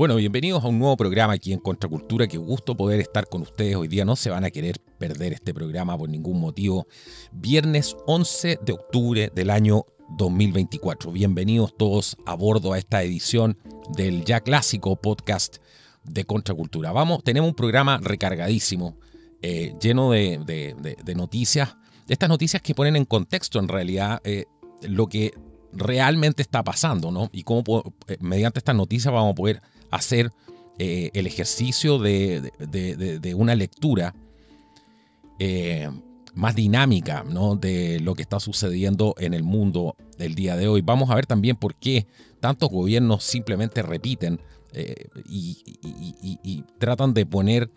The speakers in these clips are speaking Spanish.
Bueno, bienvenidos a un nuevo programa aquí en Contracultura. Qué gusto poder estar con ustedes hoy día. No se van a querer perder este programa por ningún motivo. Viernes 11 de octubre del año 2024. Bienvenidos todos a bordo a esta edición del ya clásico podcast de Contracultura. Vamos, tenemos un programa recargadísimo, eh, lleno de, noticias. Estas noticias que ponen en contexto en realidad eh, lo que realmente está pasando, ¿no? Y cómo eh, mediante estas noticias vamos a poder hacer eh, el ejercicio de, una lectura eh, más dinámica de lo que está sucediendo en el mundo del día de hoy. Vamos a ver también por qué tantos gobiernos simplemente repiten eh, y, tratan de poner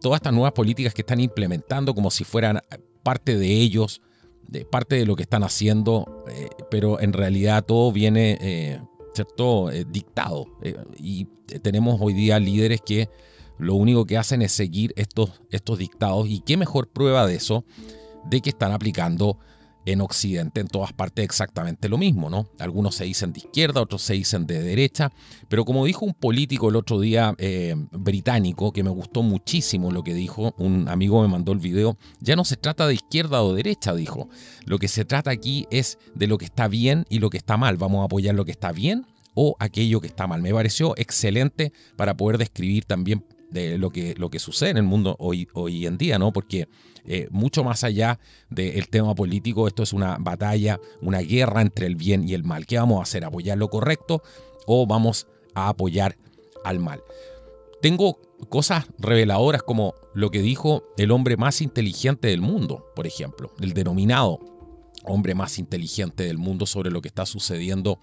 todas estas nuevas políticas que están implementando como si fueran parte de ellos, de parte de lo que están haciendo, pero en realidad todo viene ¿cierto? Eh, dictado. Eh, y tenemos hoy día líderes que lo único que hacen es seguir estos, estos dictados. ¿Y qué mejor prueba de eso? De que están aplicando en Occidente, en todas partes, exactamente lo mismo, ¿no? Algunos se dicen de izquierda, otros se dicen de derecha, pero como dijo un político el otro día eh, británico, que me gustó muchísimo lo que dijo, un amigo me mandó el video, ya no se trata de izquierda o derecha, dijo, lo que se trata aquí es de lo que está bien y lo que está mal, vamos a apoyar lo que está bien o aquello que está mal. Me pareció excelente para poder describir también de lo que, lo que sucede en el mundo hoy, hoy en día, ¿no? Porque eh, mucho más allá del tema político. Esto es una batalla, una guerra entre el bien y el mal. ¿Qué vamos a hacer? ¿Apoyar lo correcto o vamos a apoyar al mal? Tengo cosas reveladoras como lo que dijo el hombre más inteligente del mundo, por ejemplo, el denominado hombre más inteligente del mundo sobre lo que está sucediendo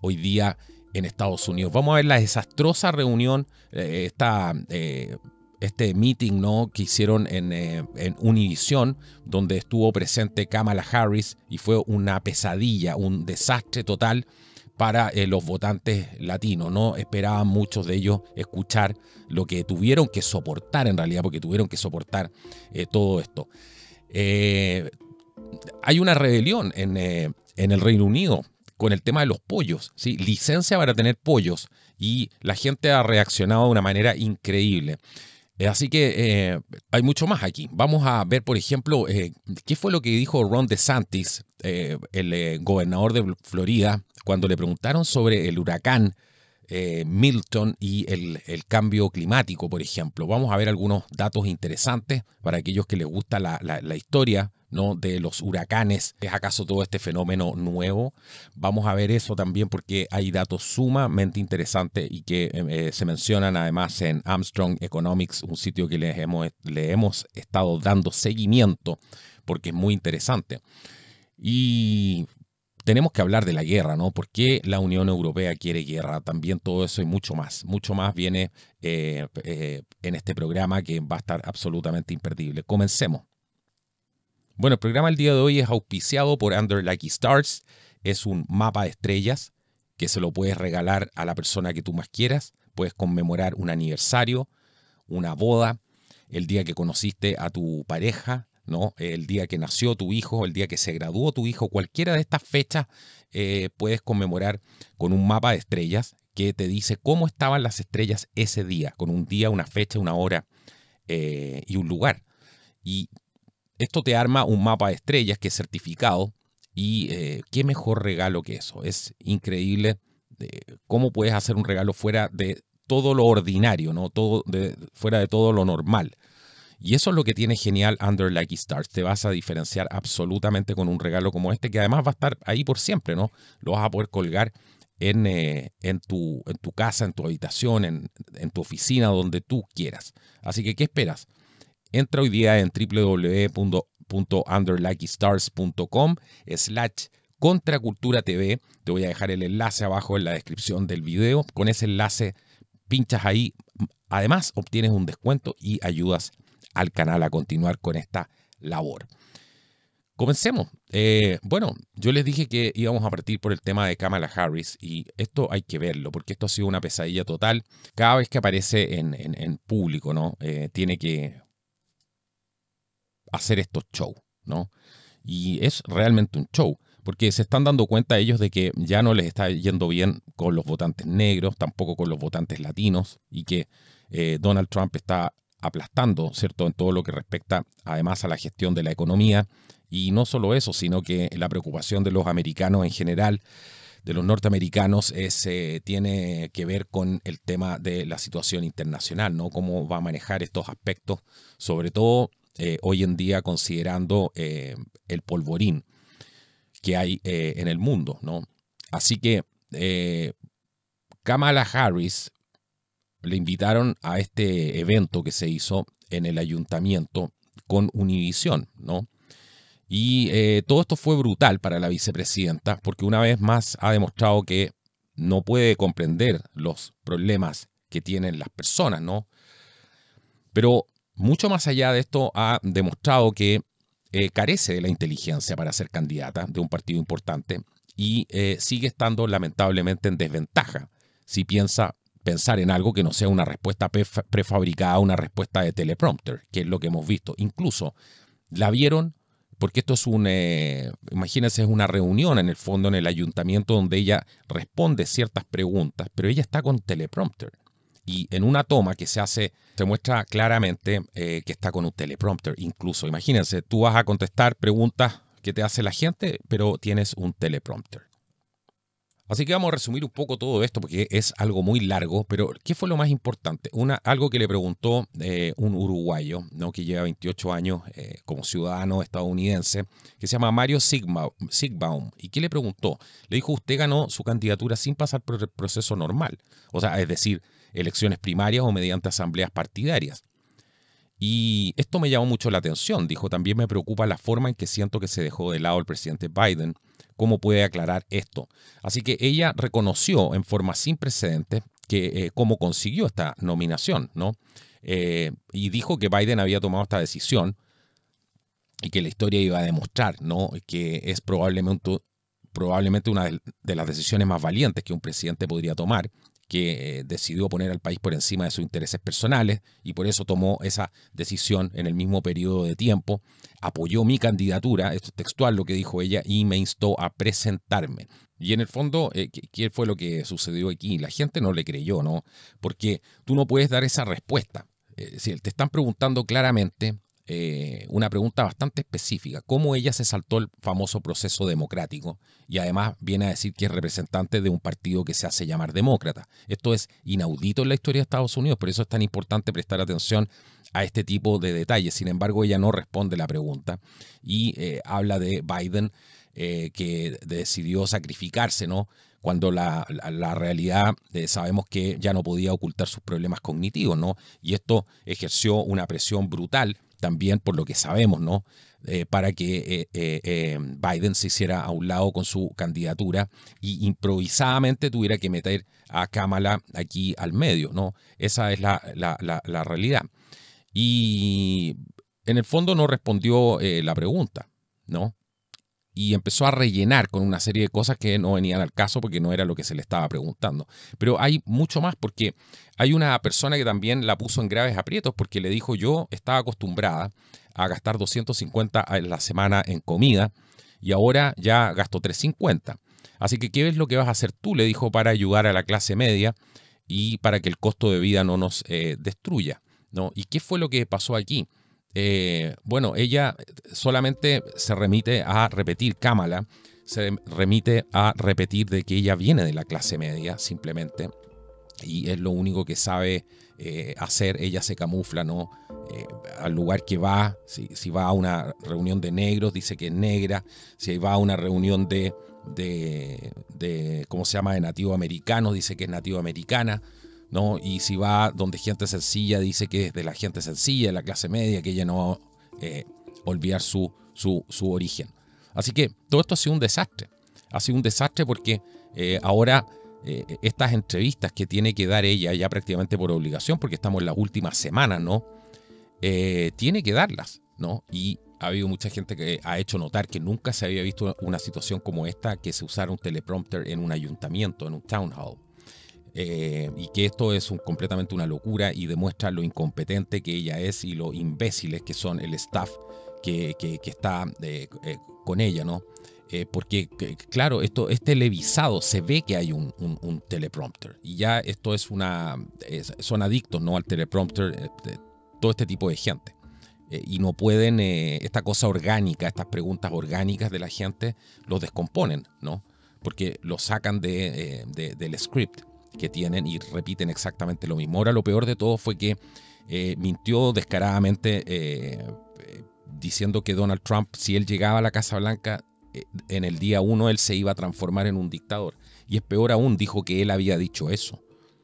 hoy día en Estados Unidos. Vamos a ver la desastrosa reunión, eh, esta eh, este meeting ¿no? que hicieron eh, en, Univision, donde estuvo presente Kamala Harris y fue una pesadilla, un desastre total para eh, los votantes latinos. No esperaban muchos de ellos escuchar lo que tuvieron que soportar en realidad, porque tuvieron que soportar eh, todo esto. hay una rebelión en, el Reino Unido con el tema de los pollos, ¿sí? licencia para tener pollos y la gente ha reaccionado de una manera increíble. Eh, así que eh, hay mucho más aquí. Vamos a ver, por ejemplo, eh, qué fue lo que dijo Ron DeSantis, el gobernador de Florida, cuando le preguntaron sobre el huracán Milton y el, cambio climático, por ejemplo. Vamos a ver algunos datos interesantes para aquellos que les gusta la historia ¿no? de los huracanes. ¿Es acaso todo este fenómeno nuevo? Vamos a ver eso también porque hay datos sumamente interesantes y que eh, eh, se mencionan además en Armstrong Economics, un sitio que hemos, le hemos estado dando seguimiento porque es muy interesante. Y tenemos que hablar de la guerra, ¿no? ¿Por qué la Unión Europea quiere guerra? También todo eso y mucho más. Mucho más viene eh, en este programa que va a estar absolutamente imperdible. Comencemos. Bueno, el programa del día de hoy es auspiciado por Under Lucky Stars. Es un mapa de estrellas que se lo puedes regalar a la persona que tú más quieras. Puedes conmemorar un aniversario, una boda, el día que conociste a tu pareja, ¿no? El día que nació tu hijo, el día que se graduó tu hijo, cualquiera de estas fechas eh, puedes conmemorar con un mapa de estrellas que te dice cómo estaban las estrellas ese día, con un día, una fecha, una hora eh, y un lugar. Y esto te arma un mapa de estrellas que es certificado y eh, qué mejor regalo que eso. Es increíble eh, cómo puedes hacer un regalo fuera de todo lo ordinario, ¿no? todo fuera de todo lo normal. Y eso es lo que tiene genial Under Lucky Stars. Te vas a diferenciar absolutamente con un regalo como este, que además va a estar ahí por siempre, ¿no? Lo vas a poder colgar en, eh, tu, en tu, casa, en tu habitación, en tu oficina, donde tú quieras. Así que, ¿qué esperas? Entra hoy día en www.underluckystars.com slash Contracultura TV. Te voy a dejar el enlace abajo en la descripción del video. Con ese enlace pinchas ahí. Además, obtienes un descuento y ayudas al canal a continuar con esta labor. Comencemos. Eh, bueno, yo les dije que íbamos a partir por el tema de Kamala Harris y esto hay que verlo porque esto ha sido una pesadilla total. Cada vez que aparece en, público, ¿no? Eh, tiene que hacer estos shows, ¿no? Y es realmente un show, porque se están dando cuenta ellos de que ya no les está yendo bien con los votantes negros, tampoco con los votantes latinos, y que eh, Donald Trump está aplastando, ¿cierto?, en todo lo que respecta además a la gestión de la economía. Y no solo eso, sino que la preocupación de los americanos en general, de los norteamericanos, es, eh, tiene que ver con el tema de la situación internacional, ¿no? Cómo va a manejar estos aspectos, sobre todo eh, hoy en día considerando eh, el polvorín que hay eh, en el mundo, ¿no? Así que Kamala Harris le invitaron a este evento que se hizo en el ayuntamiento con Univisión, ¿no? Y todo esto fue brutal para la vicepresidenta porque una vez más ha demostrado que no puede comprender los problemas que tienen las personas, ¿no? Pero mucho más allá de esto, ha demostrado que eh, carece de la inteligencia para ser candidata de un partido importante y eh, sigue estando lamentablemente en desventaja si piensa pensar en algo que no sea una respuesta prefabricada, una respuesta de teleprompter, que es lo que hemos visto. Incluso la vieron, porque esto es un, eh, imagínense, es una reunión en el fondo en el ayuntamiento donde ella responde ciertas preguntas, pero ella está con teleprompter. Y en una toma que se hace, se muestra claramente eh, que está con un teleprompter. Incluso, imagínense, tú vas a contestar preguntas que te hace la gente, pero tienes un teleprompter. Así que vamos a resumir un poco todo esto porque es algo muy largo, pero ¿qué fue lo más importante? Una, algo que le preguntó eh, un uruguayo, ¿no? que lleva 28 años eh, como ciudadano estadounidense, que se llama Mario Sigbaum. ¿Y qué le preguntó? Le dijo, usted ganó su candidatura sin pasar por el proceso normal. O sea, es decir, elecciones primarias o mediante asambleas partidarias. Y esto me llamó mucho la atención, dijo, también me preocupa la forma en que siento que se dejó de lado el presidente Biden, cómo puede aclarar esto. Así que ella reconoció en forma sin precedentes que eh, cómo consiguió esta nominación, ¿no? Eh, y dijo que Biden había tomado esta decisión y que la historia iba a demostrar, ¿no? Que es probablemente, probablemente una de las decisiones más valientes que un presidente podría tomar que eh, decidió poner al país por encima de sus intereses personales y por eso tomó esa decisión en el mismo periodo de tiempo, apoyó mi candidatura, esto es textual lo que dijo ella, y me instó a presentarme. Y en el fondo, eh, ¿qué fue lo que sucedió aquí? La gente no le creyó, ¿no? Porque tú no puedes dar esa respuesta. Eh, si te están preguntando claramente, eh, una pregunta bastante específica. ¿Cómo ella se saltó el famoso proceso democrático? Y además viene a decir que es representante de un partido que se hace llamar demócrata. Esto es inaudito en la historia de Estados Unidos, por eso es tan importante prestar atención a este tipo de detalles. Sin embargo, ella no responde la pregunta y eh, habla de Biden eh, que decidió sacrificarse, ¿no? cuando la, realidad sabemos que ya no podía ocultar sus problemas cognitivos, ¿no? Y esto ejerció una presión brutal también por lo que sabemos, ¿no? Eh, para que eh, eh, Biden se hiciera a un lado con su candidatura y improvisadamente tuviera que meter a Kamala aquí al medio, ¿no? Esa es la, la, la realidad. Y en el fondo no respondió la pregunta, ¿no? y empezó a rellenar con una serie de cosas que no venían al caso porque no era lo que se le estaba preguntando. Pero hay mucho más porque hay una persona que también la puso en graves aprietos porque le dijo yo estaba acostumbrada a gastar 250 a la semana en comida y ahora ya gasto 350. Así que, ¿qué es lo que vas a hacer tú? Le dijo para ayudar a la clase media y para que el costo de vida no nos eh, destruya. ¿no? ¿Y qué fue lo que pasó aquí? Eh, bueno, ella solamente se remite a repetir Kamala, se remite a repetir de que ella viene de la clase media, simplemente, y es lo único que sabe eh, hacer. Ella se camufla, ¿no? Eh, al lugar que va, si, va a una reunión de negros, dice que es negra, si va a una reunión de, de, ¿cómo se llama?, de nativo americanos, dice que es nativo americana. Y si va donde gente sencilla, dice que es de la gente sencilla, de la clase media, que ella no va a eh, olvidar su, su, origen. Así que todo esto ha sido un desastre. Ha sido un desastre porque eh, ahora eh, estas entrevistas que tiene que dar ella, ya prácticamente por obligación, porque estamos en las últimas semanas, ¿no? tiene que darlas, ¿no? Y ha habido mucha gente que ha hecho notar que nunca se había visto una situación como esta, que se usara un teleprompter en un ayuntamiento, en un town hall. Eh, y que esto es completamente una locura y demuestra lo incompetente que ella es y lo imbéciles que son el staff que, que, está eh, eh, con ella, ¿no? porque, claro, esto es televisado, se ve que hay un, teleprompter y ya esto es una. son adictos, ¿no? Al teleprompter, todo este tipo de gente. y no pueden, esta cosa orgánica, estas preguntas orgánicas de la gente, los descomponen, ¿no? Porque lo sacan de, del script que tienen y repiten exactamente lo mismo. Ahora lo peor de todo fue que eh, mintió descaradamente eh, eh, diciendo que Donald Trump, si él llegaba a la Casa Blanca en el día uno, él se iba a transformar en un dictador. Y es peor aún, dijo que él había dicho eso.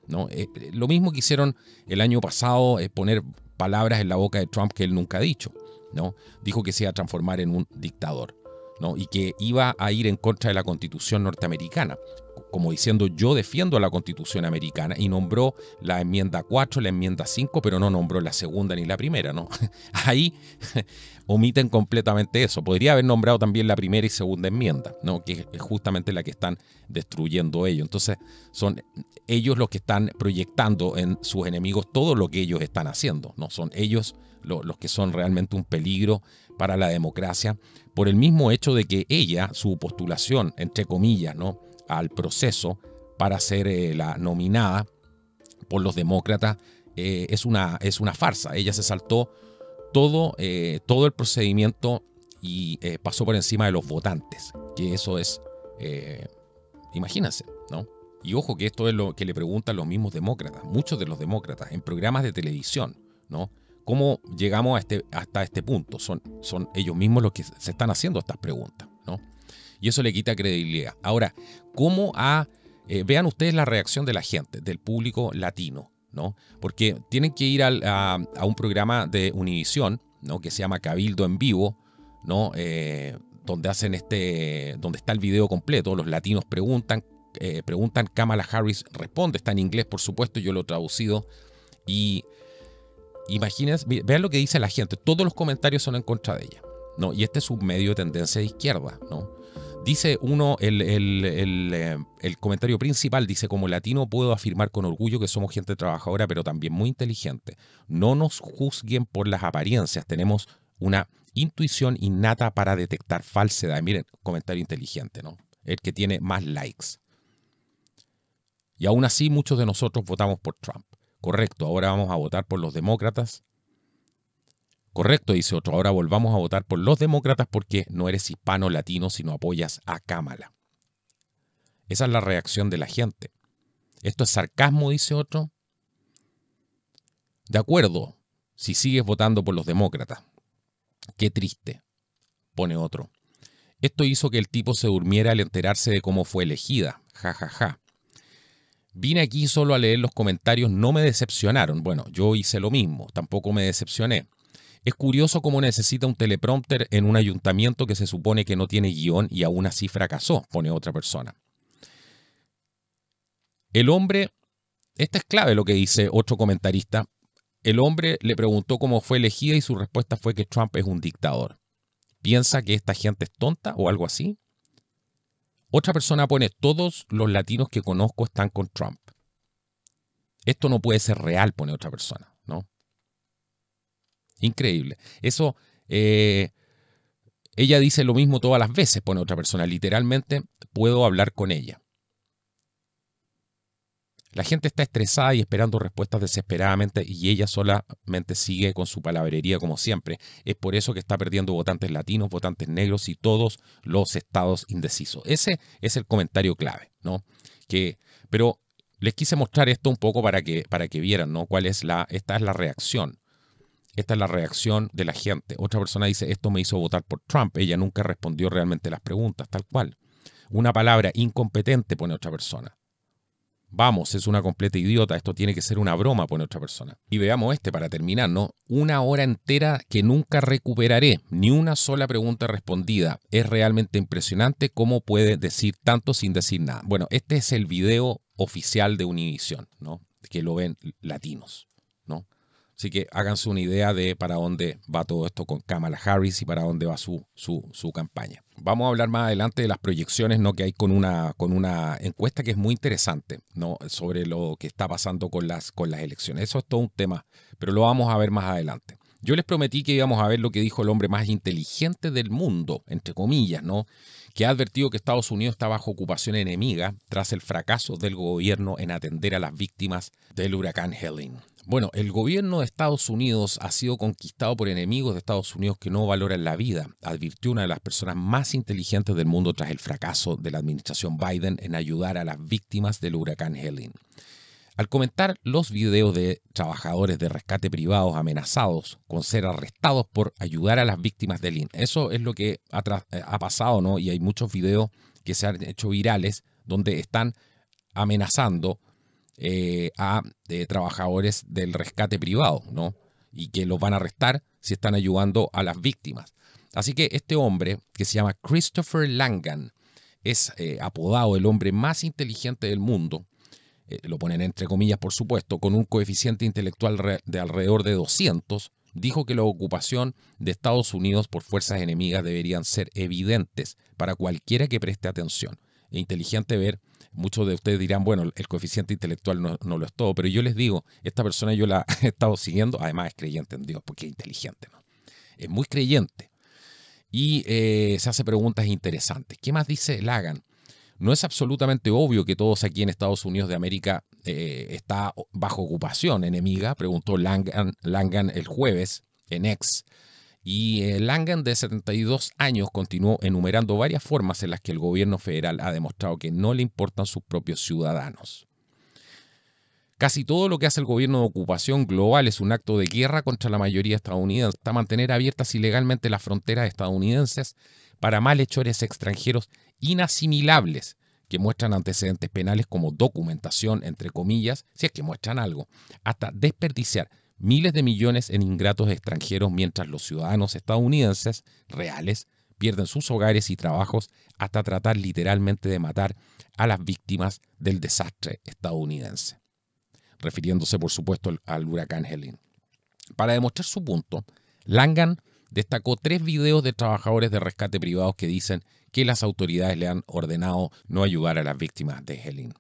¿no? lo mismo que hicieron el año pasado, es poner palabras en la boca de Trump que él nunca ha dicho. ¿no? Dijo que se iba a transformar en un dictador ¿no? y que iba a ir en contra de la constitución norteamericana como diciendo yo defiendo la constitución americana y nombró la enmienda 4, la enmienda 5, pero no nombró la segunda ni la primera, ¿no? Ahí omiten completamente eso. Podría haber nombrado también la primera y segunda enmienda, ¿no? Que es justamente la que están destruyendo ellos. Entonces son ellos los que están proyectando en sus enemigos todo lo que ellos están haciendo, ¿no? Son ellos los que son realmente un peligro para la democracia por el mismo hecho de que ella, su postulación, entre comillas, ¿no? al proceso para ser eh, la nominada por los demócratas eh, es, una, es una farsa. Ella se saltó todo, eh, todo el procedimiento y pasó por encima de los votantes, que eso es, imagínense, ¿no? Y ojo que esto es lo que le preguntan los mismos demócratas, muchos de los demócratas, en programas de televisión, ¿no? ¿Cómo llegamos a este, hasta este punto? Son, son ellos mismos los que se están haciendo estas preguntas, ¿no? y eso le quita credibilidad. Ahora, ¿cómo a...? Eh, vean ustedes la reacción de la gente, del público latino, ¿no? Porque tienen que ir a, un programa de Univisión, ¿no? Que se llama Cabildo en Vivo, ¿no? Eh, donde hacen este, donde está el video completo, los latinos preguntan, eh, preguntan, Kamala Harris responde, está en inglés por supuesto, yo lo he traducido y imagínense, vean lo que dice la gente, todos los comentarios son en contra de ella, ¿no? Y este es un medio de tendencia de izquierda, ¿no? Dice uno, eh, el, comentario principal dice, como latino puedo afirmar con orgullo que somos gente trabajadora, pero también muy inteligente. No nos juzguen por las apariencias, tenemos una intuición innata para detectar falsedad. Miren, comentario inteligente, ¿no? El que tiene más likes. Y aún así muchos de nosotros votamos por Trump. Correcto, ahora vamos a votar por los demócratas Correcto, dice otro. Ahora volvamos a votar por los demócratas porque no eres hispano latino, sino apoyas a Cámara. Esa es la reacción de la gente. Esto es sarcasmo, dice otro. De acuerdo, si sigues votando por los demócratas. Qué triste, pone otro. Esto hizo que el tipo se durmiera al enterarse de cómo fue elegida. Ja, ja, ja. Vine aquí solo a leer los comentarios, no me decepcionaron. Bueno, yo hice lo mismo, tampoco me decepcioné. Es curioso cómo necesita un teleprompter en un ayuntamiento que se supone que no tiene guión y aún así fracasó, pone otra persona. El hombre, esta es clave lo que dice otro comentarista, el hombre le preguntó cómo fue elegida y su respuesta fue que Trump es un dictador. ¿Piensa que esta gente es tonta o algo así? Otra persona pone, todos los latinos que conozco están con Trump. Esto no puede ser real, pone otra persona. Increíble. Eso, eh, ella dice lo mismo todas las veces, pone otra persona. Literalmente, puedo hablar con ella. La gente está estresada y esperando respuestas desesperadamente y ella solamente sigue con su palabrería como siempre. Es por eso que está perdiendo votantes latinos, votantes negros y todos los estados indecisos. Ese es el comentario clave, ¿no? Que, pero les quise mostrar esto un poco para que, para que vieran, ¿no? Cuál es la, esta es la reacción esta es la reacción de la gente. Otra persona dice, esto me hizo votar por Trump. Ella nunca respondió realmente las preguntas, tal cual. Una palabra incompetente pone otra persona. Vamos, es una completa idiota, esto tiene que ser una broma, pone otra persona. Y veamos este para terminar, ¿no? Una hora entera que nunca recuperaré, ni una sola pregunta respondida. Es realmente impresionante cómo puede decir tanto sin decir nada. Bueno, este es el video oficial de Univision, ¿no? Que lo ven latinos. Así que háganse una idea de para dónde va todo esto con Kamala Harris y para dónde va su, su, campaña. Vamos a hablar más adelante de las proyecciones ¿no? que hay con una, con una encuesta que es muy interesante ¿no? sobre lo que está pasando con las, con las elecciones. Eso es todo un tema, pero lo vamos a ver más adelante. Yo les prometí que íbamos a ver lo que dijo el hombre más inteligente del mundo, entre comillas, ¿no? Que ha advertido que Estados Unidos está bajo ocupación enemiga tras el fracaso del gobierno en atender a las víctimas del huracán Helene. Bueno, el gobierno de Estados Unidos ha sido conquistado por enemigos de Estados Unidos que no valoran la vida, advirtió una de las personas más inteligentes del mundo tras el fracaso de la administración Biden en ayudar a las víctimas del huracán Helene. Al comentar los videos de trabajadores de rescate privados amenazados con ser arrestados por ayudar a las víctimas de Helene. Eso es lo que ha, eh, ha pasado, ¿no? Y hay muchos videos que se han hecho virales donde están amenazando eh, a eh, trabajadores del rescate privado, ¿no? Y que los van a arrestar si están ayudando a las víctimas. Así que este hombre, que se llama Christopher Langan, es eh, apodado el hombre más inteligente del mundo, lo ponen entre comillas por supuesto, con un coeficiente intelectual de alrededor de 200, dijo que la ocupación de Estados Unidos por fuerzas enemigas deberían ser evidentes para cualquiera que preste atención. E inteligente ver Muchos de ustedes dirán, bueno, el coeficiente intelectual no, lo es todo, pero yo les digo, esta persona yo la he estado siguiendo, además es creyente en Dios, porque es inteligente, ¿no? Es muy creyente. Y eh, se hace preguntas interesantes. ¿Qué más dice Lagan? No es absolutamente obvio que todos aquí en Estados Unidos de América eh, está bajo ocupación enemiga, preguntó Langan, Langan el jueves en Ex y eh, Langen, de 72 años, continuó enumerando varias formas en las que el gobierno federal ha demostrado que no le importan sus propios ciudadanos. Casi todo lo que hace el gobierno de ocupación global es un acto de guerra contra la mayoría estadounidense, hasta mantener abiertas ilegalmente las fronteras estadounidenses para malhechores extranjeros inasimilables que muestran antecedentes penales como documentación, entre comillas, si es que muestran algo, hasta desperdiciar miles de millones en ingratos extranjeros mientras los ciudadanos estadounidenses reales pierden sus hogares y trabajos hasta tratar literalmente de matar a las víctimas del desastre estadounidense, refiriéndose por supuesto al huracán Helene. Para demostrar su punto, Langan destacó tres videos de trabajadores de rescate privados que dicen que las autoridades le han ordenado no ayudar a las víctimas de Helen.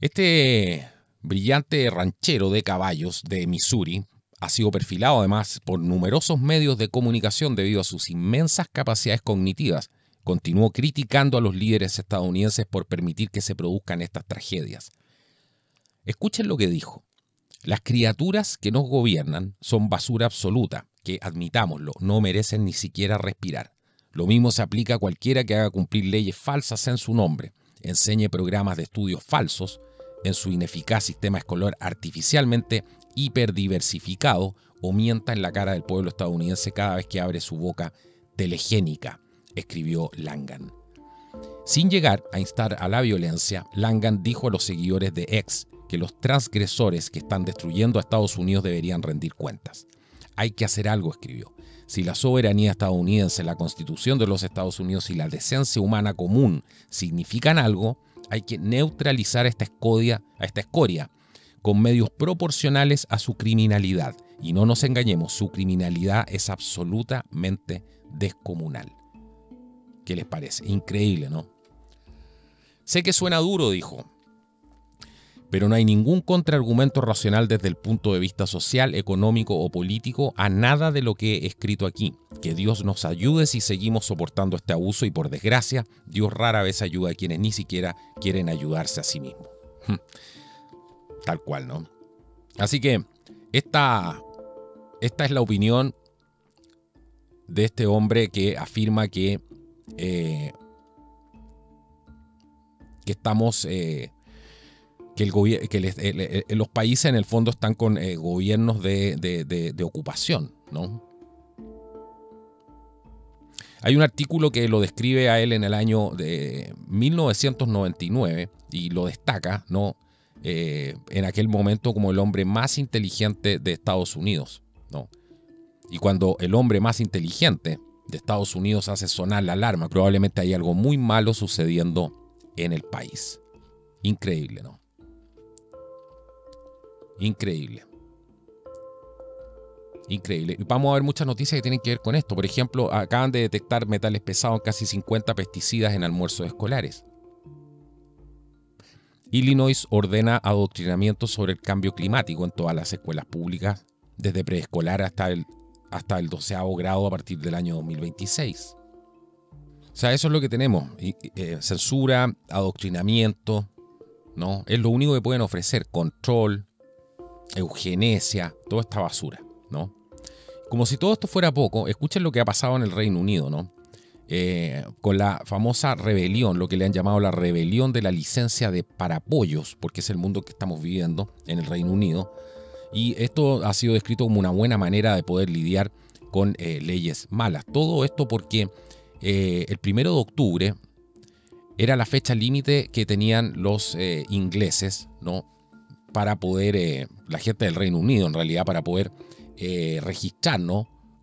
Este brillante ranchero de caballos de Missouri, ha sido perfilado además por numerosos medios de comunicación debido a sus inmensas capacidades cognitivas. Continuó criticando a los líderes estadounidenses por permitir que se produzcan estas tragedias. Escuchen lo que dijo. Las criaturas que nos gobiernan son basura absoluta, que, admitámoslo, no merecen ni siquiera respirar. Lo mismo se aplica a cualquiera que haga cumplir leyes falsas en su nombre, enseñe programas de estudios falsos, en su ineficaz sistema escolar artificialmente hiperdiversificado o mienta en la cara del pueblo estadounidense cada vez que abre su boca telegénica, escribió Langan. Sin llegar a instar a la violencia, Langan dijo a los seguidores de X que los transgresores que están destruyendo a Estados Unidos deberían rendir cuentas. Hay que hacer algo, escribió. Si la soberanía estadounidense, la constitución de los Estados Unidos y la decencia humana común significan algo, hay que neutralizar esta escodia, a esta escoria con medios proporcionales a su criminalidad. Y no nos engañemos, su criminalidad es absolutamente descomunal. ¿Qué les parece? Increíble, ¿no? Sé que suena duro, dijo, pero no hay ningún contraargumento racional desde el punto de vista social, económico o político a nada de lo que he escrito aquí. Que Dios nos ayude si seguimos soportando este abuso y por desgracia, Dios rara vez ayuda a quienes ni siquiera quieren ayudarse a sí mismos. Hm. Tal cual, ¿no? Así que esta, esta es la opinión de este hombre que afirma que, eh, que estamos... Eh, que, los países en el fondo están con eh, gobiernos de, ocupación, ¿no? Hay un artículo que lo describe a él en el año de 1999 y lo destaca, ¿no? Eh, en aquel momento como el hombre más inteligente de Estados Unidos, ¿no? Y cuando el hombre más inteligente de Estados Unidos hace sonar la alarma, probablemente hay algo muy malo sucediendo en el país. Increíble, ¿no? Increíble. Increíble. Vamos a ver muchas noticias que tienen que ver con esto. Por ejemplo, acaban de detectar metales pesados en casi 50 pesticidas en almuerzos escolares. Illinois ordena adoctrinamiento sobre el cambio climático en todas las escuelas públicas, desde preescolar hasta el, hasta el 12 grado a partir del año 2026. O sea, eso es lo que tenemos. Eh, censura, adoctrinamiento, ¿no? Es lo único que pueden ofrecer, control, eugenesia, toda esta basura, ¿no? Como si todo esto fuera poco, escuchen lo que ha pasado en el Reino Unido, ¿no? Eh, con la famosa rebelión, lo que le han llamado la rebelión de la licencia de parapollos, porque es el mundo que estamos viviendo en el Reino Unido. Y esto ha sido descrito como una buena manera de poder lidiar con eh, leyes malas. Todo esto porque eh, el primero de octubre era la fecha límite que tenían los ingleses ¿no? para poder, eh, la gente del Reino Unido en realidad, para poder eh, registrar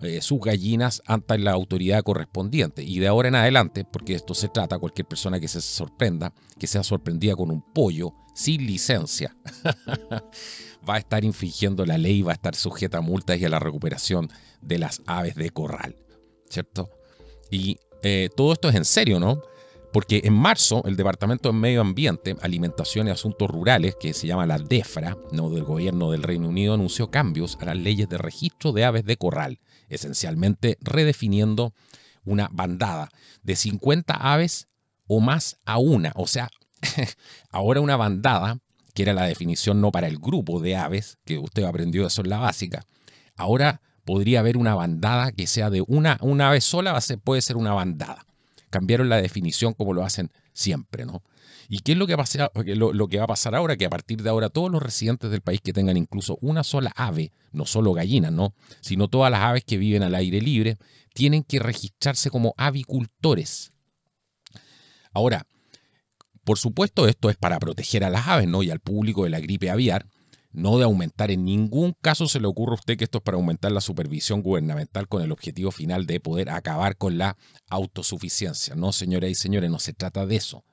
eh, sus gallinas ante la autoridad correspondiente. Y de ahora en adelante, porque esto se trata, cualquier persona que se sorprenda, que sea sorprendida con un pollo sin licencia, va a estar infringiendo la ley, va a estar sujeta a multas y a la recuperación de las aves de corral, ¿cierto? Y todo esto es en serio, ¿no? Porque en marzo el Departamento de Medio Ambiente, Alimentación y Asuntos Rurales, que se llama la DEFRA, no del gobierno del Reino Unido, anunció cambios a las leyes de registro de aves de corral, esencialmente redefiniendo una bandada de 50 aves o más a una. O sea, ahora una bandada, que era la definición no para el grupo de aves, que usted aprendió eso en la básica, ahora podría haber una bandada que sea de una, una ave sola, puede ser una bandada cambiaron la definición como lo hacen siempre, ¿no? ¿Y qué es lo que, va a, pasar ahora? Que a partir de ahora todos los residentes del país que tengan incluso una sola ave, no solo gallinas, ¿no? Sino todas las aves que viven al aire libre, tienen que registrarse como avicultores. Ahora, por supuesto, esto es para proteger a las aves, ¿no? Y al público de la gripe aviar, no de aumentar. En ningún caso se le ocurre a usted que esto es para aumentar la supervisión gubernamental con el objetivo final de poder acabar con la autosuficiencia. No, señoras y señores, no se trata de eso.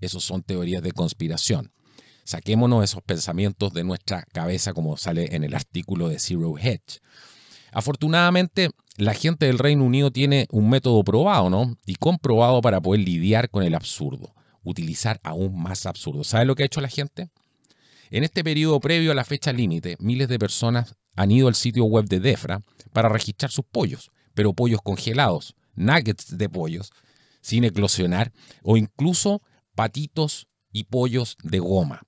Esos son teorías de conspiración. Saquémonos esos pensamientos de nuestra cabeza como sale en el artículo de Zero Hedge. Afortunadamente, la gente del Reino Unido tiene un método probado, ¿no? Y comprobado para poder lidiar con el absurdo, utilizar aún más absurdo. ¿Sabe lo que ha hecho la gente? En este periodo previo a la fecha límite, miles de personas han ido al sitio web de DEFRA para registrar sus pollos, pero pollos congelados, nuggets de pollos, sin eclosionar, o incluso patitos y pollos de goma.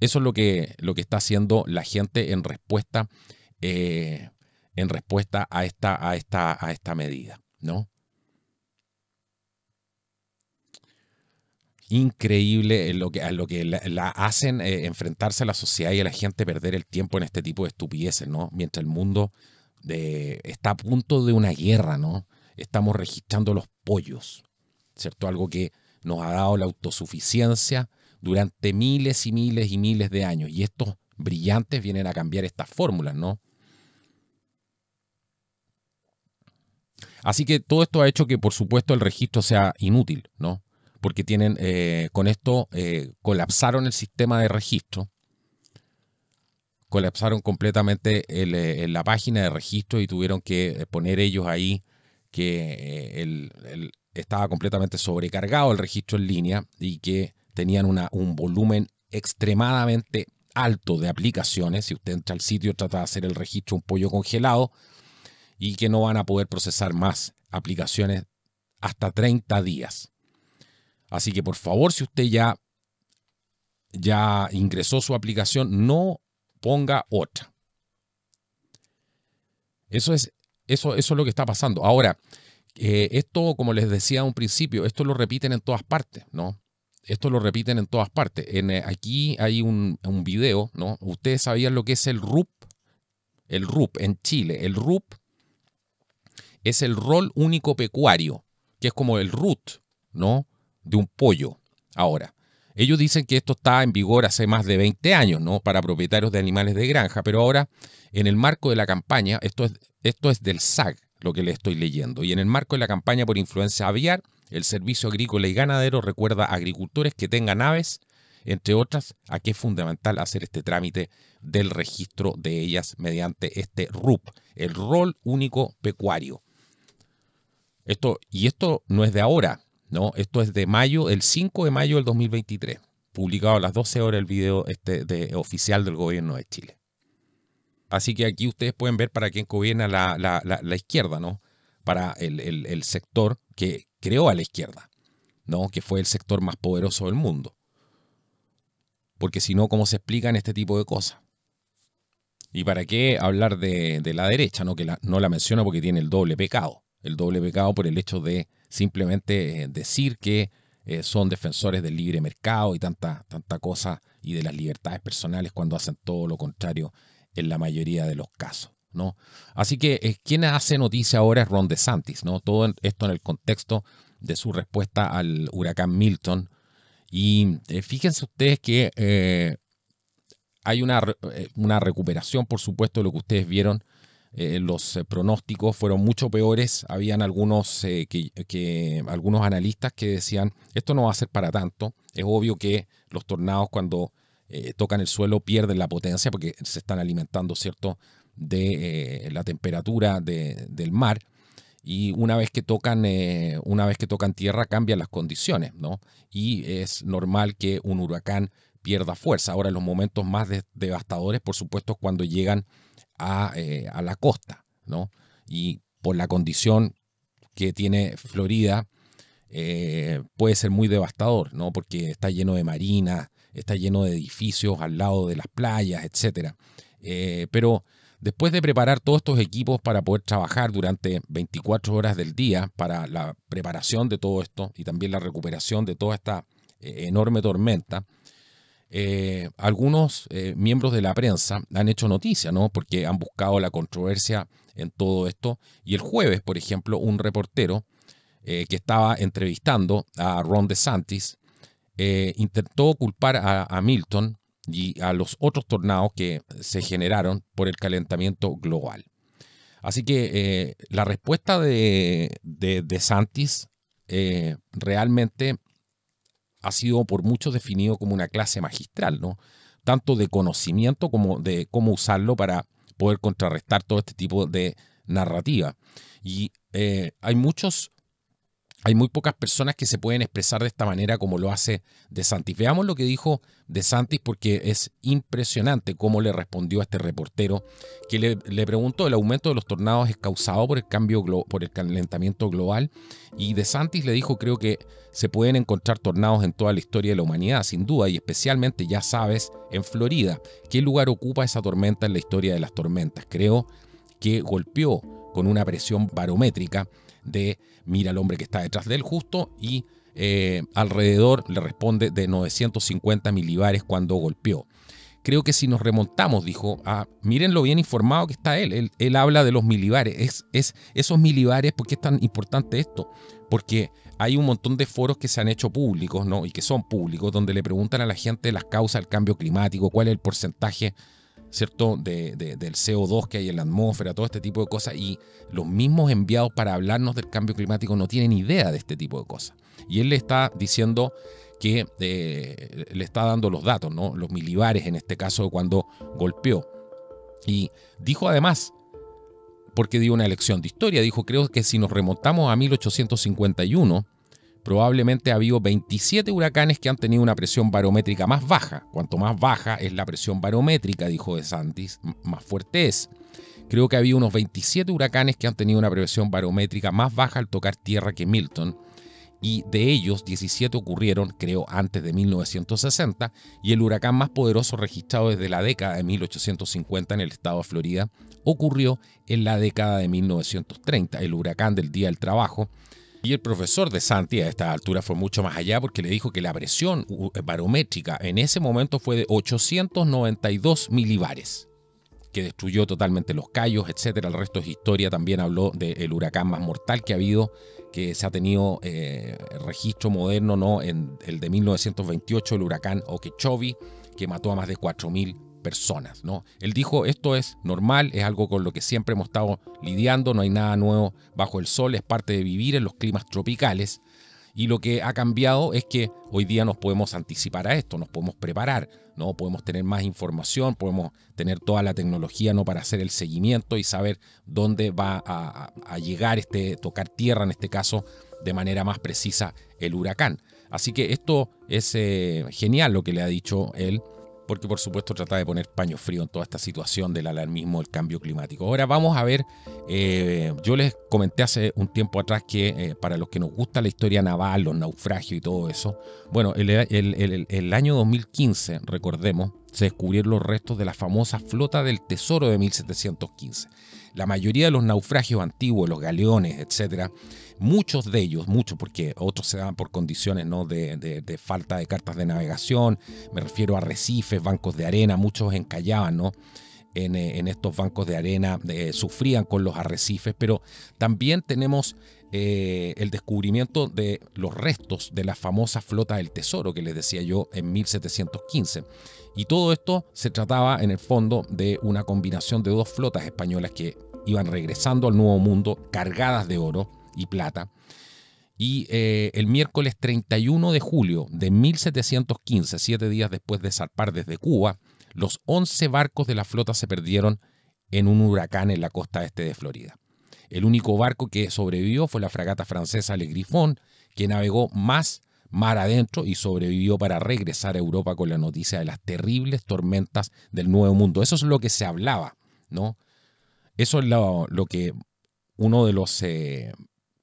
Eso es lo que, lo que está haciendo la gente en respuesta, eh, en respuesta a, esta, a, esta, a esta medida. ¿no? increíble eh, lo que, a lo que la, hacen eh, enfrentarse a la sociedad y a la gente perder el tiempo en este tipo de estupideces, ¿no? Mientras el mundo eh, está a punto de una guerra, ¿no? Estamos registrando los pollos, ¿cierto? Algo que nos ha dado la autosuficiencia durante miles y miles y miles de años. Y estos brillantes vienen a cambiar estas fórmulas, ¿no? Así que todo esto ha hecho que, por supuesto, el registro sea inútil, ¿no? porque tienen, eh, con esto eh, colapsaron el sistema de registro, colapsaron completamente eh, la página de registro y tuvieron que poner ellos ahí que estaba completamente sobrecargado el registro en línea y que tenían un volumen extremadamente alto de aplicaciones. Si usted entra al sitio, trata de hacer el registro un pollo congelado y que no van a poder procesar más aplicaciones hasta 30 días. Así que por favor, si usted ya, ya ingresó su aplicación, no ponga otra. Eso es, eso, eso es lo que está pasando. Ahora, eh, esto, como les decía a un principio, esto lo repiten en todas partes, ¿no? Esto lo repiten en todas partes. En, eh, aquí hay un, un, video, ¿no? Ustedes sabían lo que es el RUP. El RUP en Chile. El RUP es el rol único pecuario, que es como el RUT, ¿no? de un pollo. Ahora, ellos dicen que esto está en vigor hace más de 20 años, ¿no? Para propietarios de animales de granja, pero ahora, en el marco de la campaña, esto es, esto es del SAG, lo que le estoy leyendo, y en el marco de la campaña por influenza aviar, el Servicio Agrícola y Ganadero recuerda a agricultores que tengan aves, entre otras, a que es fundamental hacer este trámite del registro de ellas mediante este RUP, el Rol Único Pecuario. Esto, y esto no es de ahora, ¿no? Esto es de mayo, el 5 de mayo del 2023, publicado a las 12 horas el video este, de, oficial del gobierno de Chile. Así que aquí ustedes pueden ver para quién gobierna la, izquierda, ¿no? Para el, sector que creó a la izquierda, ¿no? Que fue el sector más poderoso del mundo. Porque si no, ¿cómo se explican este tipo de cosas? ¿Y para qué hablar de, de la derecha, ¿no? Que no la menciona porque tiene el doble pecado el doble pecado por el hecho de simplemente eh, decir que eh, son defensores del libre mercado y tanta, tanta cosa y de las libertades personales cuando hacen todo lo contrario en la mayoría de los casos. ¿no? Así que eh, quien hace noticia ahora es Ron DeSantis, ¿no? Todo esto en el contexto de su respuesta al huracán Milton. Y fíjense ustedes que hay una, una recuperación, por supuesto, de lo que ustedes vieron eh, los eh, pronósticos fueron mucho peores. Habían algunos, eh, que, algunos analistas que decían, esto no va a ser para tanto. Es obvio que los tornados cuando tocan el suelo pierden la potencia porque se están alimentando, ¿cierto?, de la temperatura del mar. Y una vez que tocan, una vez que tocan tierra, cambian las condiciones, ¿no? Y es normal que un huracán pierda fuerza. Ahora, en los momentos más devastadores, por supuesto, cuando llegan eh, a, la costa, ¿no? Y por la condición que tiene Florida, eh, puede ser muy devastador, ¿no? Porque está lleno de marinas, está lleno de edificios al lado de las playas, etc. Eh, pero después de preparar todos estos equipos para poder trabajar durante 24 horas del día para la preparación de todo esto y también la recuperación de toda esta enorme tormenta, eh, algunos eh, miembros de la prensa han hecho noticia, ¿no? Porque han buscado la controversia en todo esto. Y el jueves, por ejemplo, un reportero eh, que estaba entrevistando a Ron DeSantis intentó culpar a, Milton y a los otros tornados que se generaron por el calentamiento global. Así que la respuesta de, DeSantis realmente ha sido por muchos definido como una clase magistral, ¿no? Tanto de conocimiento como de cómo usarlo para poder contrarrestar todo este tipo de narrativa. Y eh, hay muchos hay muy pocas personas que se pueden expresar de esta manera como lo hace De Santis. Veamos lo que dijo De Santis porque es impresionante cómo le respondió a este reportero que le, preguntó el aumento de los tornados es causado por el cambio por el calentamiento global y De Santis le dijo creo que se pueden encontrar tornados en toda la historia de la humanidad sin duda y especialmente ya sabes en Florida qué lugar ocupa esa tormenta en la historia de las tormentas. Creo que golpeó con una presión barométrica de mira al hombre que está detrás del justo y eh, alrededor le responde de 950 milibares cuando golpeó. Creo que si nos remontamos, dijo, a miren lo bien informado que está él. Él, habla de los milivares Es, es, esos milibares, ¿por qué es tan importante esto? Porque hay un montón de foros que se han hecho públicos, ¿no? Y que son públicos, donde le preguntan a la gente las causas del cambio climático, cuál es el porcentaje ¿cierto? De, del CO2 que hay en la atmósfera, todo este tipo de cosas. Y los mismos enviados para hablarnos del cambio climático no tienen idea de este tipo de cosas. Y él le está diciendo que eh, le está dando los datos, ¿no? Los milibares en este caso cuando golpeó. Y dijo además, porque dio una lección de historia, dijo, creo que si nos remontamos a 1851, probablemente ha habido 27 huracanes que han tenido una presión barométrica más baja. Cuanto más baja es la presión barométrica, dijo De Santis, más fuerte es. Creo que ha habido unos 27 huracanes que han tenido una presión barométrica más baja al tocar tierra que Milton. Y de ellos, 17 ocurrieron, creo, antes de 1960, y el huracán más poderoso registrado desde la década de 1850 en el estado de Florida ocurrió en la década de 1930, el huracán del Día del Trabajo, y el profesor de Santi a esta altura fue mucho más allá porque le dijo que la presión eh, barométrica en ese momento fue de 892 milibares, que destruyó totalmente los callos, etcétera. El resto es historia. También habló del huracán más mortal que ha habido, que se ha tenido eh, registro moderno, ¿no? En el de 1928, el huracán Okeechobee, que mató a más de 4.000 personas, ¿no? Él dijo, esto es normal, es algo con lo que siempre hemos estado lidiando, no hay nada nuevo bajo el sol, es parte de vivir en los climas tropicales. Y lo que ha cambiado es que hoy día nos podemos anticipar a esto, nos podemos preparar, ¿no? Podemos tener más información, podemos tener toda la tecnología ¿no? para hacer el seguimiento y saber dónde va a, llegar este, tocar tierra, en este caso, de manera más precisa el huracán. Así que esto es eh, genial lo que le ha dicho él porque por supuesto trata de poner paño frío en toda esta situación del alarmismo del cambio climático. Ahora vamos a ver, eh, yo les comenté hace un tiempo atrás que eh, para los que nos gusta la historia naval, los naufragios y todo eso, bueno, el, el año 2015, recordemos, se descubrieron los restos de la famosa flota del Tesoro de 1715. La mayoría de los naufragios antiguos, los galeones, etcétera, Muchos de ellos, muchos, porque otros se daban por condiciones ¿no? de, falta de cartas de navegación, me refiero a arrecifes, bancos de arena, muchos encallaban, ¿no? En, eh, estos bancos de arena eh, sufrían con los arrecifes, pero también tenemos eh, el descubrimiento de los restos de la famosa flota del tesoro que les decía yo en 1715. Y todo esto se trataba en el fondo de una combinación de dos flotas españolas que iban regresando al Nuevo Mundo cargadas de oro y plata. Y eh, el miércoles 31 de julio de 1715, siete días después de zarpar desde Cuba, los 11 barcos de la flota se perdieron en un huracán en la costa este de Florida. El único barco que sobrevivió fue la fragata francesa Le Griffon, que navegó más mar adentro y sobrevivió para regresar a Europa con la noticia de las terribles tormentas del Nuevo Mundo. Eso es lo que se hablaba, ¿no? Eso es lo, que uno de los eh,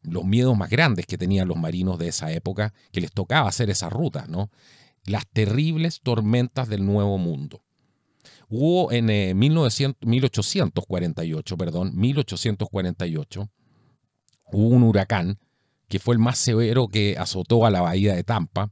los miedos más grandes que tenían los marinos de esa época, que les tocaba hacer esa ruta. ¿no? Las terribles tormentas del Nuevo Mundo. Hubo en 1848, eh, perdón, 1848, hubo un huracán que fue el más severo que azotó a la bahía de Tampa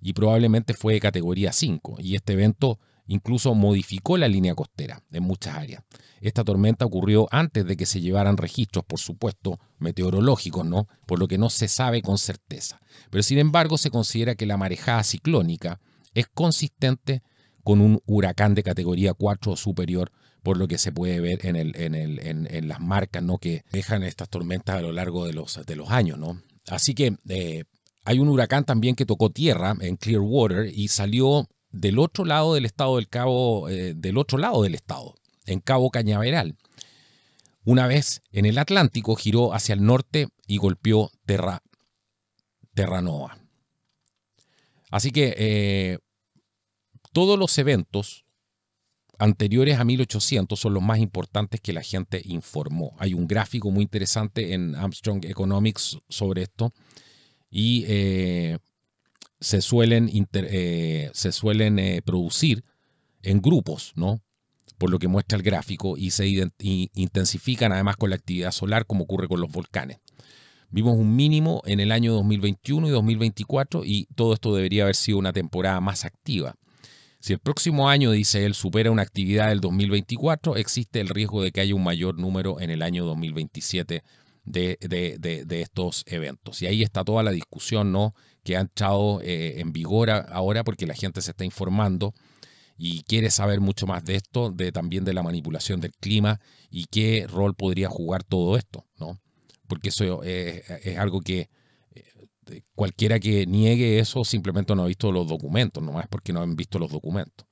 y probablemente fue de categoría 5. Y este evento Incluso modificó la línea costera en muchas áreas. Esta tormenta ocurrió antes de que se llevaran registros, por supuesto, meteorológicos, ¿no? Por lo que no se sabe con certeza. Pero sin embargo, se considera que la marejada ciclónica es consistente con un huracán de categoría 4 o superior, por lo que se puede ver en, el, en, las marcas ¿no? que dejan estas tormentas a lo largo de los, años. ¿no? Así que eh, hay un huracán también que tocó tierra en Clearwater y salió del otro lado del estado del Cabo, eh, del otro lado del estado, en Cabo Cañaveral. Una vez en el Atlántico giró hacia el norte y golpeó Terra, Terranova. Así que eh, todos los eventos anteriores a 1800 son los más importantes que la gente informó. Hay un gráfico muy interesante en Armstrong Economics sobre esto. Y eh, se suelen, eh, se suelen eh, producir en grupos, ¿no? Por lo que muestra el gráfico y se intensifican además con la actividad solar como ocurre con los volcanes. Vimos un mínimo en el año 2021 y 2024 y todo esto debería haber sido una temporada más activa. Si el próximo año, dice él, supera una actividad del 2024, existe el riesgo de que haya un mayor número en el año 2027 de, de, de, estos eventos. Y ahí está toda la discusión ¿no? que ha estado eh, en vigor ahora porque la gente se está informando y quiere saber mucho más de esto, de también de la manipulación del clima y qué rol podría jugar todo esto, ¿no? Porque eso es, eh, es algo que eh, cualquiera que niegue eso simplemente no ha visto los documentos, no es porque no han visto los documentos.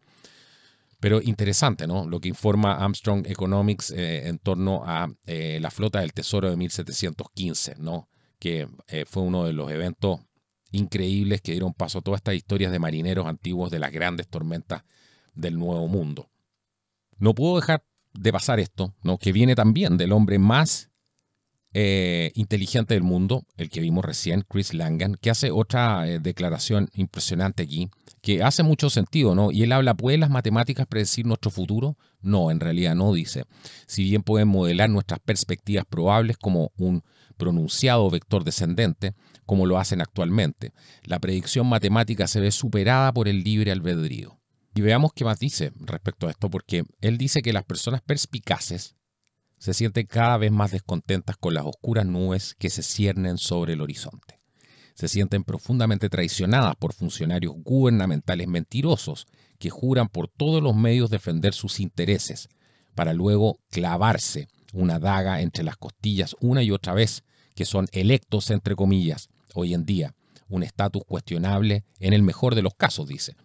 Pero interesante, ¿no? Lo que informa Armstrong Economics eh, en torno a eh, la flota del Tesoro de 1715, ¿no? Que eh, fue uno de los eventos increíbles que dieron paso a todas estas historias de marineros antiguos de las grandes tormentas del Nuevo Mundo. No puedo dejar de pasar esto, ¿no? Que viene también del hombre más inteligente del mundo, el que vimos recién, Chris Langan, que hace otra declaración impresionante aquí, que hace mucho sentido, ¿no? Y él habla, ¿pueden las matemáticas predecir nuestro futuro? No, en realidad no, dice. Si bien pueden modelar nuestras perspectivas probables como un pronunciado vector descendente, como lo hacen actualmente, la predicción matemática se ve superada por el libre albedrío. Y veamos qué más dice respecto a esto, porque él dice que las personas perspicaces se sienten cada vez más descontentas con las oscuras nubes que se ciernen sobre el horizonte se sienten profundamente traicionadas por funcionarios gubernamentales mentirosos que juran por todos los medios defender sus intereses, para luego clavarse una daga entre las costillas una y otra vez, que son electos, entre comillas, hoy en día, un estatus cuestionable en el mejor de los casos, dice,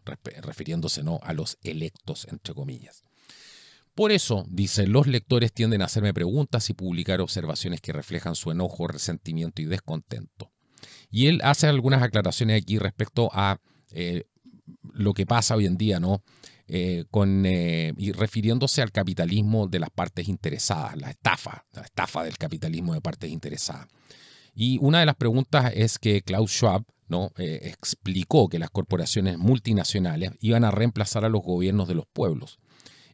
refiriéndose ¿no? a los electos, entre comillas. Por eso, dice, los lectores tienden a hacerme preguntas y publicar observaciones que reflejan su enojo, resentimiento y descontento. Y él hace algunas aclaraciones aquí respecto a eh, lo que pasa hoy en día, ¿no? Eh, eh, y refiriéndose al capitalismo de las partes interesadas, la estafa, la estafa del capitalismo de partes interesadas. Y una de las preguntas es que Klaus Schwab ¿no? explicó que las corporaciones multinacionales iban a reemplazar a los gobiernos de los pueblos.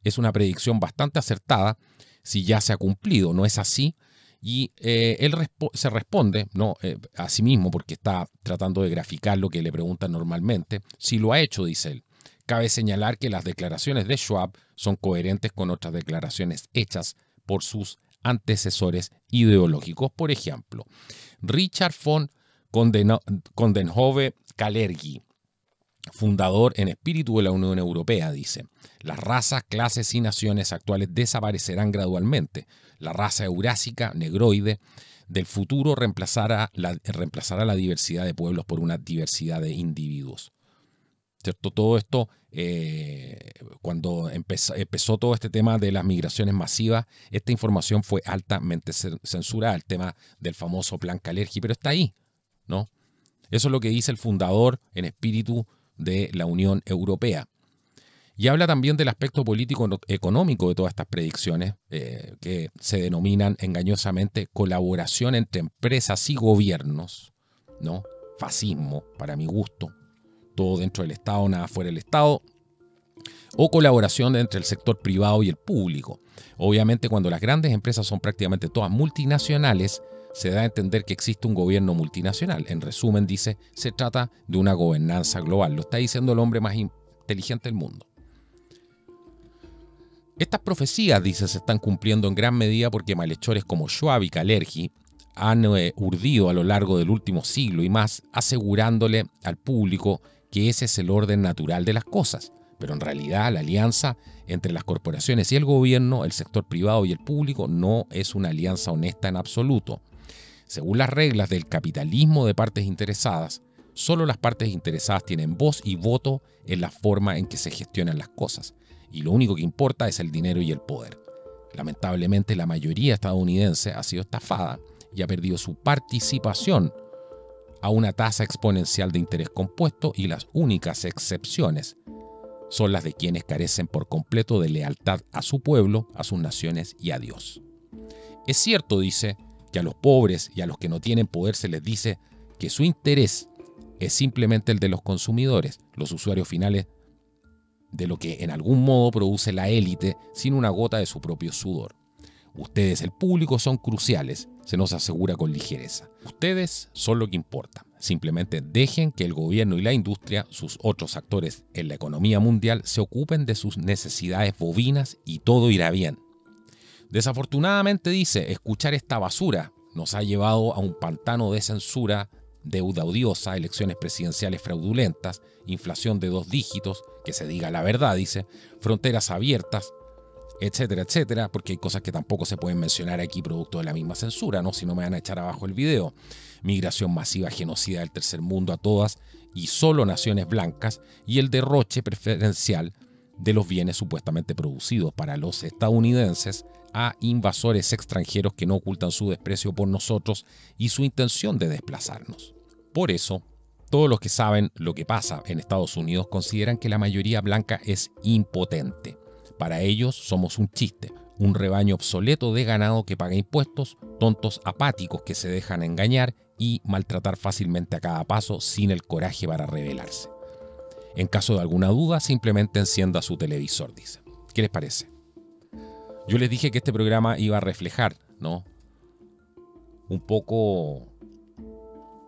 Es una predicción bastante acertada si ya se ha cumplido, ¿no es así? Y eh, él se responde, ¿no? Eh, a sí mismo, porque está tratando de graficar lo que le preguntan normalmente. Si lo ha hecho, dice él. Cabe señalar que las declaraciones de Schwab son coherentes con otras declaraciones hechas por sus antecesores ideológicos. Por ejemplo, Richard von Condenhove Kalergi, fundador en espíritu de la Unión Europea, dice, las razas, clases y naciones actuales desaparecerán gradualmente la raza eurásica, negroide, del futuro reemplazará la, reemplazará la diversidad de pueblos por una diversidad de individuos. ¿Cierto? Todo esto, eh, cuando empezó, todo este tema de las migraciones masivas, esta información fue altamente censurada, el tema del famoso plan Calergi, pero está ahí, ¿no? Eso es lo que dice el fundador en espíritu de la Unión Europea. Y habla también del aspecto político económico de todas estas predicciones, eh, que se denominan engañosamente colaboración entre empresas y gobiernos, ¿no? Fascismo, para mi gusto. Todo dentro del Estado, nada fuera del Estado. O colaboración entre el sector privado y el público. Obviamente, cuando las grandes empresas son prácticamente todas multinacionales, se da a entender que existe un gobierno multinacional. En resumen, dice, se trata de una gobernanza global. Lo está diciendo el hombre más inteligente del mundo. Estas profecías, dice, se están cumpliendo en gran medida porque malhechores como Schwab y Kalergi han eh, urdido a lo largo del último siglo y más, asegurándole al público que ese es el orden natural de las cosas. Pero en realidad la alianza entre las corporaciones y el gobierno, el sector privado y el público no es una alianza honesta en absoluto. Según las reglas del capitalismo de partes interesadas, solo las partes interesadas tienen voz y voto en la forma en que se gestionan las cosas y lo único que importa es el dinero y el poder. Lamentablemente la mayoría estadounidense ha sido estafada y ha perdido su participación a una tasa exponencial de interés compuesto y las únicas excepciones son las de quienes carecen por completo de lealtad a su pueblo, a sus naciones y a Dios. Es cierto, dice, que a los pobres y a los que no tienen poder se les dice que su interés es simplemente el de los consumidores, los usuarios finales de lo que en algún modo produce la élite sin una gota de su propio sudor. Ustedes, el público, son cruciales, se nos asegura con ligereza. Ustedes son lo que importa. Simplemente dejen que el gobierno y la industria, sus otros actores en la economía mundial, se ocupen de sus necesidades bovinas y todo irá bien. Desafortunadamente, dice, escuchar esta basura nos ha llevado a un pantano de censura, deuda odiosa, elecciones presidenciales fraudulentas, inflación de dos dígitos, que se diga la verdad, dice, fronteras abiertas, etcétera, etcétera, porque hay cosas que tampoco se pueden mencionar aquí producto de la misma censura, ¿no? Si no me van a echar abajo el video. Migración masiva, genocida del tercer mundo a todas y solo naciones blancas y el derroche preferencial de los bienes supuestamente producidos para los estadounidenses a invasores extranjeros que no ocultan su desprecio por nosotros y su intención de desplazarnos. Por eso, todos los que saben lo que pasa en Estados Unidos consideran que la mayoría blanca es impotente. Para ellos somos un chiste, un rebaño obsoleto de ganado que paga impuestos, tontos apáticos que se dejan engañar y maltratar fácilmente a cada paso sin el coraje para rebelarse. En caso de alguna duda, simplemente encienda su televisor, dice. ¿Qué les parece? Yo les dije que este programa iba a reflejar, ¿no? Un poco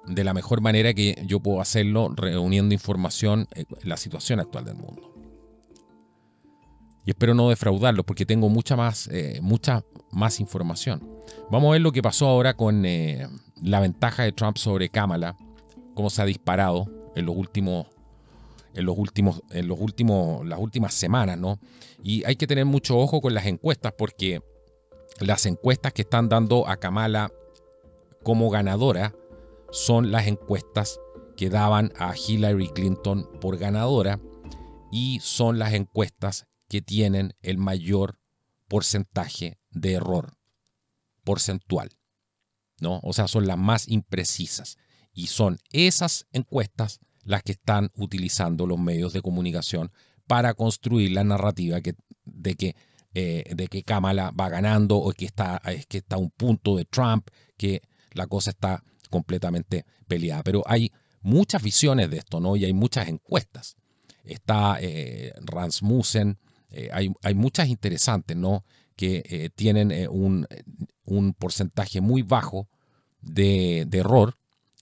de la mejor manera que yo puedo hacerlo reuniendo información eh, la situación actual del mundo. Y espero no defraudarlo... porque tengo mucha más, eh, mucha más información. Vamos a ver lo que pasó ahora con eh, la ventaja de Trump sobre Kamala, cómo se ha disparado en los últimos en los últimos en los últimos las últimas semanas, ¿no? Y hay que tener mucho ojo con las encuestas porque las encuestas que están dando a Kamala como ganadora son las encuestas que daban a Hillary Clinton por ganadora y son las encuestas que tienen el mayor porcentaje de error porcentual. ¿no? O sea, son las más imprecisas. Y son esas encuestas las que están utilizando los medios de comunicación para construir la narrativa que, de, que, eh, de Kamala va ganando o que está, que está a un punto de Trump, que la cosa está completamente peleada. Pero hay muchas visiones de esto, ¿no? Y hay muchas encuestas. Está eh, Rasmussen, eh, hay, muchas interesantes, ¿no? Que eh, tienen eh, un, porcentaje muy bajo de, de error,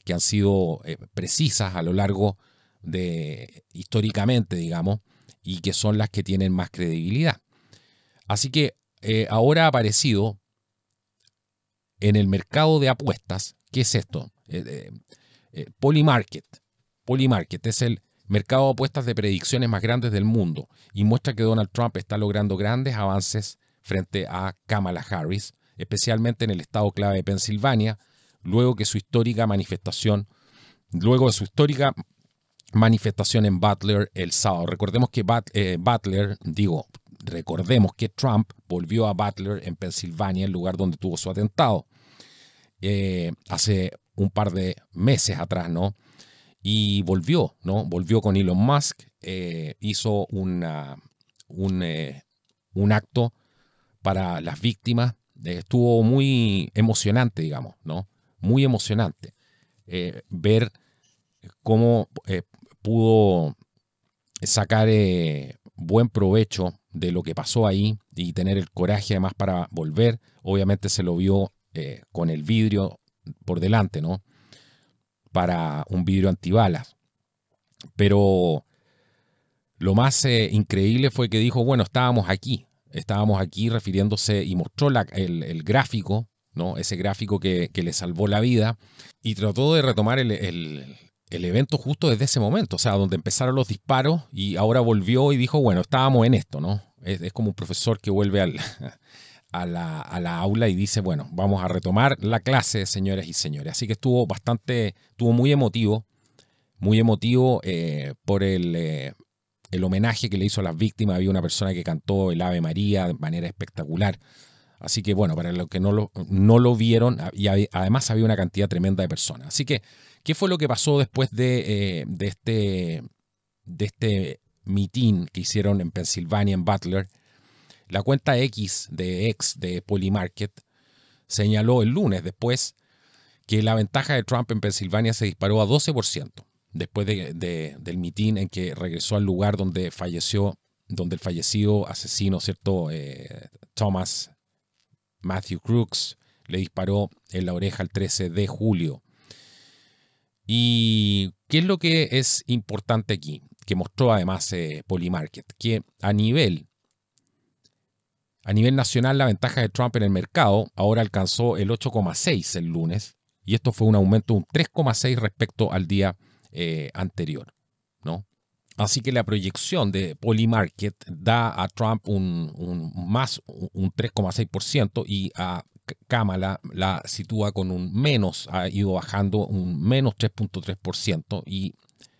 que han sido precisas a lo largo de históricamente, digamos, y que son las que tienen más credibilidad. Así que ahora ha aparecido en el mercado de apuestas ¿Qué es esto? Eh, eh, Polymarket. Polymarket es el mercado de apuestas de predicciones más grandes del mundo y muestra que Donald Trump está logrando grandes avances frente a Kamala Harris, especialmente en el estado clave de Pensilvania, luego que su histórica manifestación, luego de su histórica manifestación en Butler el sábado. Recordemos que eh, Butler, digo, recordemos que Trump volvió a Butler en Pensilvania, el lugar donde tuvo su atentado. Eh, hace un par de meses atrás, ¿no? Y volvió, ¿no? Volvió con Elon Musk, eh, hizo una, un, eh, un acto para las víctimas. Estuvo muy emocionante, digamos, ¿no? Muy emocionante ver cómo pudo sacar buen provecho de lo que pasó ahí y tener el coraje además para volver. Obviamente se lo vio eh, con el vidrio por delante, ¿no? Para un vidrio antibalas. Pero lo más eh, increíble fue que dijo, bueno, estábamos aquí, estábamos aquí refiriéndose y mostró el, gráfico, ¿no? Ese gráfico que, le salvó la vida y trató de retomar el, evento justo desde ese momento, o sea, donde empezaron los disparos y ahora volvió y dijo, bueno, estábamos en esto, ¿no? es como un profesor que vuelve al, a la, aula y dice, bueno, vamos a retomar la clase, señores y señores. Así que estuvo bastante, estuvo muy emotivo, muy emotivo eh, por el, eh, el, homenaje que le hizo a las víctimas. Había una persona que cantó el Ave María de manera espectacular. Así que bueno, para los que no lo, no lo vieron, y además había una cantidad tremenda de personas. Así que, ¿qué fue lo que pasó después de, eh, este, de este mitin que hicieron en Pensilvania, en Butler? La cuenta X de ex de Polymarket señaló el lunes después que la ventaja de Trump en Pensilvania se disparó a 12% después de, del mitin en que regresó al lugar donde falleció, donde el fallecido asesino, ¿cierto? Eh, Thomas Matthew Crooks le disparó en la oreja el 13 de julio. ¿Y qué es lo que es importante aquí? Que mostró además eh, Polymarket, que a nivel a nivel nacional, la ventaja de Trump en el mercado ahora alcanzó el 8,6 el lunes, y esto fue un aumento de un 3,6 respecto al día eh, anterior. ¿no? Así que la proyección de Polymarket da a Trump un, más un 3,6% y a Kamala la sitúa con un menos, ha ido bajando un menos 3,3% y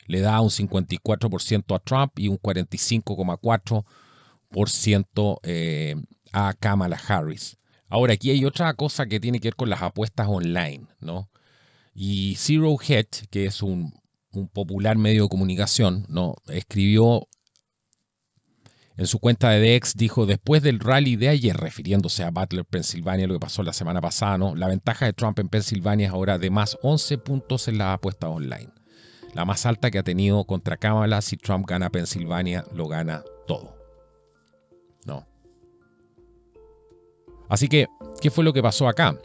le da un 54% a Trump y un 45,4% eh, a Kamala Harris. Ahora, aquí hay otra cosa que tiene que ver con las apuestas online, ¿no? Y Zero Hedge, que es un, un popular medio de comunicación, ¿no? Escribió en su cuenta de Dex dijo, después del rally de ayer, refiriéndose a Butler, Pensilvania, lo que pasó la semana pasada, ¿no? la ventaja de Trump en Pensilvania es ahora de más 11 puntos en las apuestas online. La más alta que ha tenido contra Kamala, si Trump gana Pensilvania, lo gana todo. No. Así que, ¿qué fue lo que pasó acá?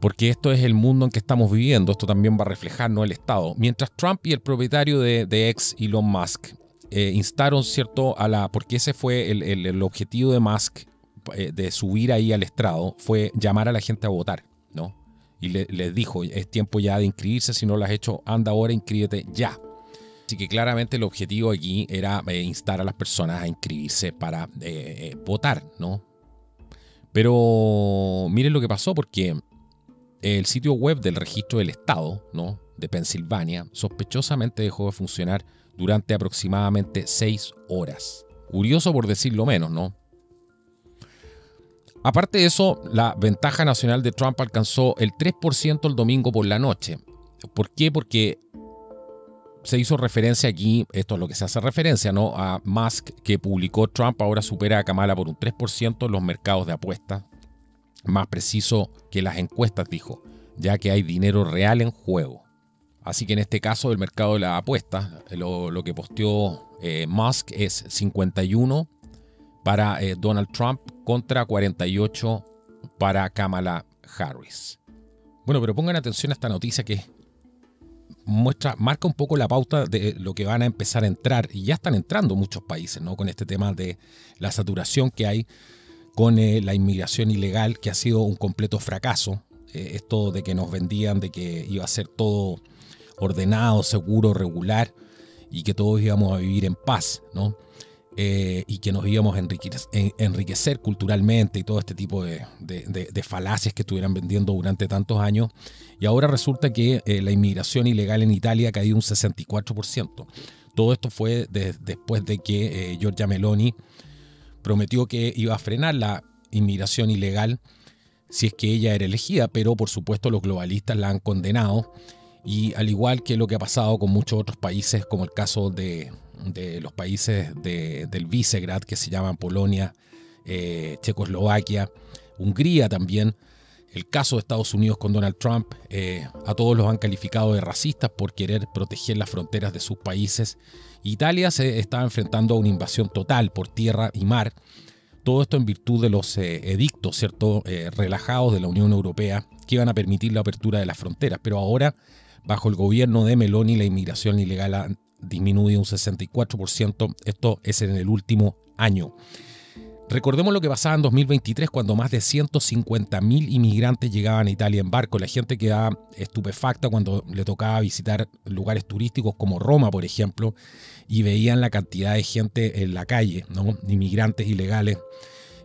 Porque esto es el mundo en que estamos viviendo, esto también va a reflejar no el Estado. Mientras Trump y el propietario de, ex Elon Musk eh, instaron, ¿cierto?, a la. Porque ese fue el, objetivo de Musk eh, de subir ahí al estrado, fue llamar a la gente a votar, ¿no? Y les dijo: es tiempo ya de inscribirse, si no lo has hecho, anda ahora, inscríbete ya. Así que claramente el objetivo aquí era eh, instar a las personas a inscribirse para eh, eh, votar, ¿no? Pero miren lo que pasó porque el sitio web del registro del Estado, ¿no? De Pensilvania, sospechosamente dejó de funcionar durante aproximadamente seis horas. Curioso por decirlo menos, ¿no? Aparte de eso, la ventaja nacional de Trump alcanzó el 3% el domingo por la noche. ¿Por qué? Porque se hizo referencia aquí, esto es lo que se hace referencia, ¿no? A Musk que publicó Trump ahora supera a Kamala por un 3% los mercados de apuestas. Más preciso que las encuestas, dijo, ya que hay dinero real en juego. Así que en este caso del mercado de las apuestas, lo, que posteó eh, Musk es 51 para eh, Donald Trump contra 48 para Kamala Harris. Bueno, pero pongan atención a esta noticia que muestra, marca un poco la pauta de lo que van a empezar a entrar, y ya están entrando muchos países, ¿no? Con este tema de la saturación que hay con eh, la inmigración ilegal, que ha sido un completo fracaso. Eh, esto de que nos vendían, de que iba a ser todo ordenado, seguro, regular, y que todos íbamos a vivir en paz, ¿no? Eh, y que nos íbamos a enriquecer, culturalmente y todo este tipo de, falacias que estuvieran vendiendo durante tantos años. Y ahora resulta que eh, la inmigración ilegal en Italia ha caído un 64%. Todo esto fue después de que eh, Giorgia Meloni prometió que iba a frenar la inmigración ilegal si es que ella era elegida, pero por supuesto los globalistas la han condenado. Y al igual que lo que ha pasado con muchos otros países, como el caso de, de los países del Visegrad, que se llaman Polonia, eh, Checoslovaquia, Hungría también. El caso de Estados Unidos con Donald Trump, eh, a todos los han calificado de racistas por querer proteger las fronteras de sus países. Italia se está enfrentando a una invasión total por tierra y mar. Todo esto en virtud de los eh, edictos, ¿cierto?, relajados de la Unión Europea que iban a permitir la apertura de las fronteras. Pero ahora, bajo el gobierno de Meloni, la inmigración ilegal disminuye un 64%. Esto es en el último año. Recordemos lo que pasaba en 2023 cuando más de 150.000 inmigrantes llegaban a Italia en barco. La gente quedaba estupefacta cuando le tocaba visitar lugares turísticos como Roma, por ejemplo, y veían la cantidad de gente en la calle, ¿no? inmigrantes ilegales.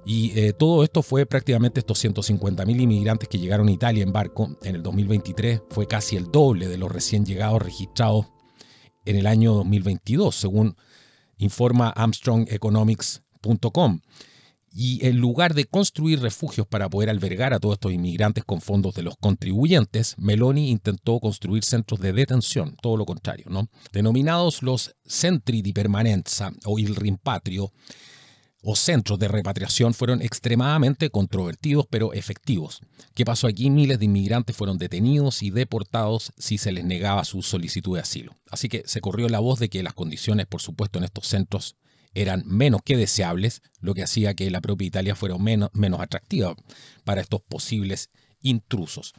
Y eh, todo esto fue prácticamente estos 150.000 inmigrantes que llegaron a Italia en barco en el 2023. Fue casi el doble de los recién llegados registrados en el año 2022, según informa ArmstrongEconomics.com. Y en lugar de construir refugios para poder albergar a todos estos inmigrantes con fondos de los contribuyentes, Meloni intentó construir centros de detención, todo lo contrario, ¿no? Denominados los centri di permanenza o il rimpatrio, o centros de repatriación fueron extremadamente controvertidos pero efectivos. ¿Qué pasó aquí? Miles de inmigrantes fueron detenidos y deportados si se les negaba su solicitud de asilo. Así que se corrió la voz de que las condiciones, por supuesto, en estos centros eran menos que deseables, lo que hacía que la propia Italia fuera menos, menos atractiva para estos posibles intrusos.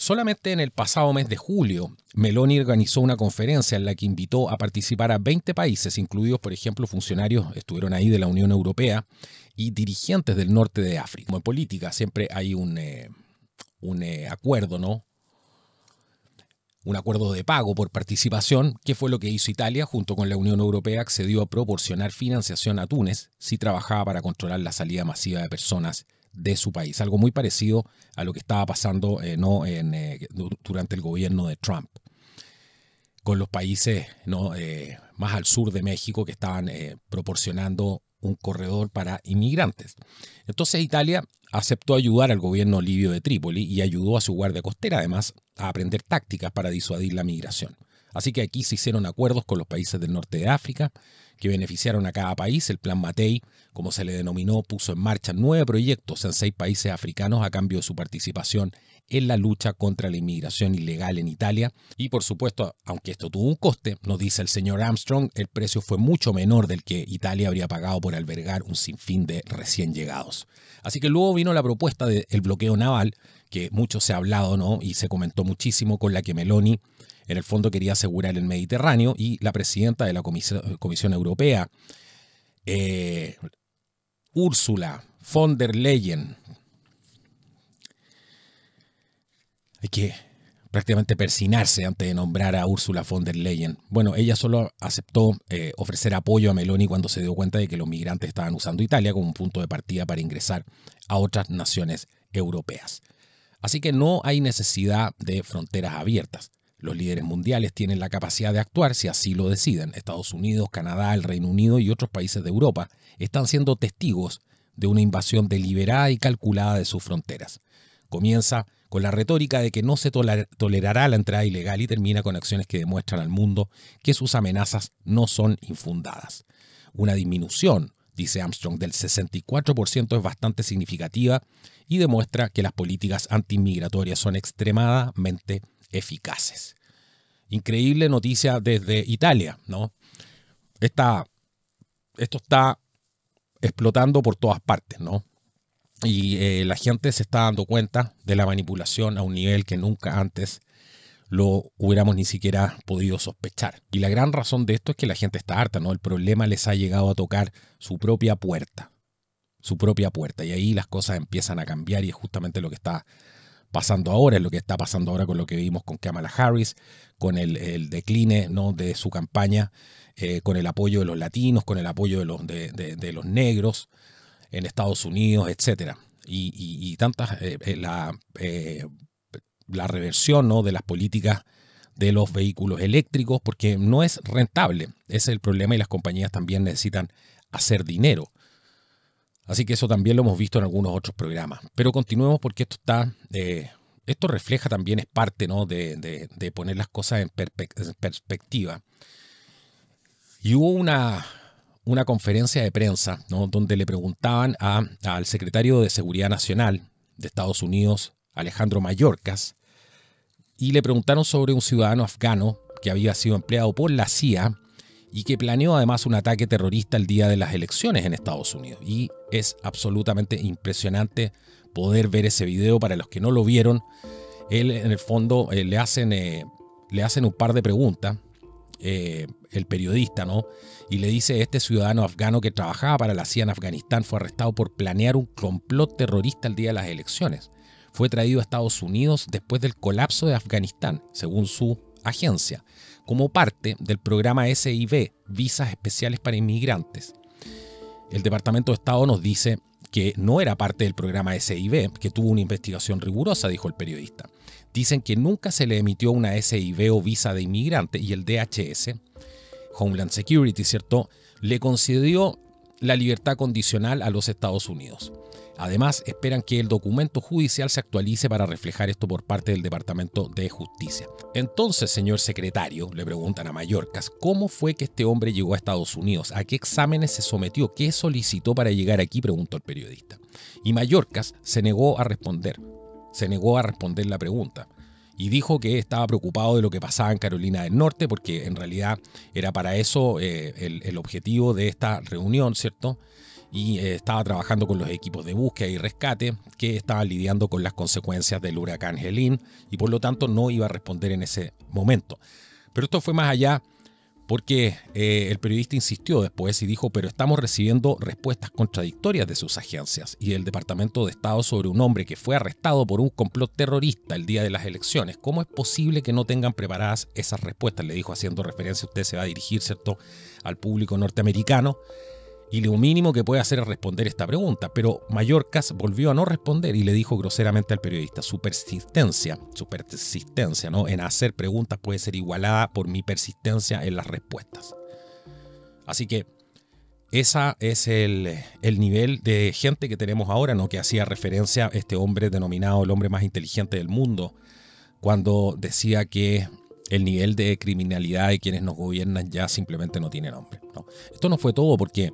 Solamente en el pasado mes de julio, Meloni organizó una conferencia en la que invitó a participar a 20 países, incluidos, por ejemplo, funcionarios, estuvieron ahí de la Unión Europea y dirigentes del norte de África. Como en política siempre hay un, eh, eh, acuerdo, ¿no? un acuerdo de pago por participación, que fue lo que hizo Italia junto con la Unión Europea, accedió a proporcionar financiación a Túnez si trabajaba para controlar la salida masiva de personas de su país, algo muy parecido a lo que estaba pasando eh, ¿no? Eh, durante el gobierno de Trump con los países ¿no? Eh, más al sur de México que estaban proporcionando un corredor para inmigrantes. Entonces Italia aceptó ayudar al gobierno libio de Trípoli y ayudó a su guardia costera además a aprender tácticas para disuadir la migración. Así que aquí se hicieron acuerdos con los países del norte de África que beneficiaron a cada país. El plan Matei como se le denominó, puso en marcha nueve proyectos en seis países africanos a cambio de su participación en la lucha contra la inmigración ilegal en Italia. Y por supuesto, aunque esto tuvo un coste, nos dice el señor Armstrong, el precio fue mucho menor del que Italia habría pagado por albergar un sinfín de recién llegados. Así que luego vino la propuesta del bloqueo naval, que mucho se ha hablado ¿no? y se comentó muchísimo con la que Meloni en el fondo quería asegurar el Mediterráneo y la presidenta de la Comisión, Europea, eh, Úrsula von der Leyen. Hay que prácticamente persinarse antes de nombrar a Úrsula von der Leyen. Bueno, ella solo aceptó eh, ofrecer apoyo a Meloni cuando se dio cuenta de que los migrantes estaban usando Italia como un punto de partida para ingresar a otras naciones europeas. Así que no hay necesidad de fronteras abiertas. Los líderes mundiales tienen la capacidad de actuar si así lo deciden. Estados Unidos, Canadá, el Reino Unido y otros países de Europa están siendo testigos de una invasión deliberada y calculada de sus fronteras. Comienza con la retórica de que no se tolerará la entrada ilegal y termina con acciones que demuestran al mundo que sus amenazas no son infundadas. Una disminución, dice Armstrong, del 64% es bastante significativa y demuestra que las políticas antiinmigratorias son extremadamente eficaces. Increíble noticia desde Italia, ¿no? esto está explotando por todas partes, ¿no? Y eh, la gente se está dando cuenta de la manipulación a un nivel que nunca antes lo hubiéramos ni siquiera podido sospechar. Y la gran razón de esto es que la gente está harta, ¿no? El problema les ha llegado a tocar su propia puerta, su propia puerta. Y ahí las cosas empiezan a cambiar y es justamente lo que está pasando ahora, es lo que está pasando ahora con lo que vimos con Kamala Harris, con el, decline ¿no? de su campaña, eh, con el apoyo de los latinos, con el apoyo de los, de, los negros en Estados Unidos, etc. Y, y, tantas, eh, eh, la, la, reversión ¿no? de las políticas de los vehículos eléctricos, porque no es rentable. Ese es el problema y las compañías también necesitan hacer dinero. Así que eso también lo hemos visto en algunos otros programas. Pero continuemos porque esto está. Eh, esto refleja también, es parte ¿no? de, poner las cosas en, perspectiva. Y hubo una, conferencia de prensa donde le preguntaban al secretario de Seguridad Nacional de Estados Unidos, Alejandro Mayorkas, y le preguntaron sobre un ciudadano afgano que había sido empleado por la CIA y que planeó además un ataque terrorista el día de las elecciones en Estados Unidos. Y es absolutamente impresionante poder ver ese video para los que no lo vieron. Él en el fondo eh, le, hacen, eh, le hacen un par de preguntas, eh, el periodista, ¿no? Y le dice, este ciudadano afgano que trabajaba para la CIA en Afganistán fue arrestado por planear un complot terrorista el día de las elecciones. Fue traído a Estados Unidos después del colapso de Afganistán, según su agencia como parte del programa SIV, Visas Especiales para Inmigrantes. El Departamento de Estado nos dice que no era parte del programa SIV, que tuvo una investigación rigurosa, dijo el periodista. Dicen que nunca se le emitió una SIV o visa de inmigrante y el DHS, Homeland Security, ¿cierto?, le concedió la libertad condicional a los Estados Unidos. Además, esperan que el documento judicial se actualice para reflejar esto por parte del Departamento de Justicia. Entonces, señor secretario, le preguntan a Mallorcas, ¿cómo fue que este hombre llegó a Estados Unidos? ¿A qué exámenes se sometió? ¿Qué solicitó para llegar aquí? Preguntó el periodista. Y Mallorcas se negó a responder. Se negó a responder la pregunta y dijo que estaba preocupado de lo que pasaba en Carolina del Norte, porque en realidad era para eso eh, el, objetivo de esta reunión, ¿cierto? Y eh, estaba trabajando con los equipos de búsqueda y rescate que estaban lidiando con las consecuencias del huracán Helene y por lo tanto no iba a responder en ese momento. Pero esto fue más allá porque eh, el periodista insistió después y dijo, pero estamos recibiendo respuestas contradictorias de sus agencias y del Departamento de Estado sobre un hombre que fue arrestado por un complot terrorista el día de las elecciones. ¿Cómo es posible que no tengan preparadas esas respuestas? Le dijo haciendo referencia, usted se va a dirigir, ¿cierto?, al público norteamericano y lo mínimo que puede hacer es responder esta pregunta, pero Mallorcas volvió a no responder y le dijo groseramente al periodista, su persistencia, su persistencia ¿no? en hacer preguntas puede ser igualada por mi persistencia en las respuestas. Así que ese es el, nivel de gente que tenemos ahora, ¿no? que hacía referencia a este hombre denominado el hombre más inteligente del mundo, cuando decía que el nivel de criminalidad de quienes nos gobiernan ya simplemente no tiene nombre. Esto no fue todo porque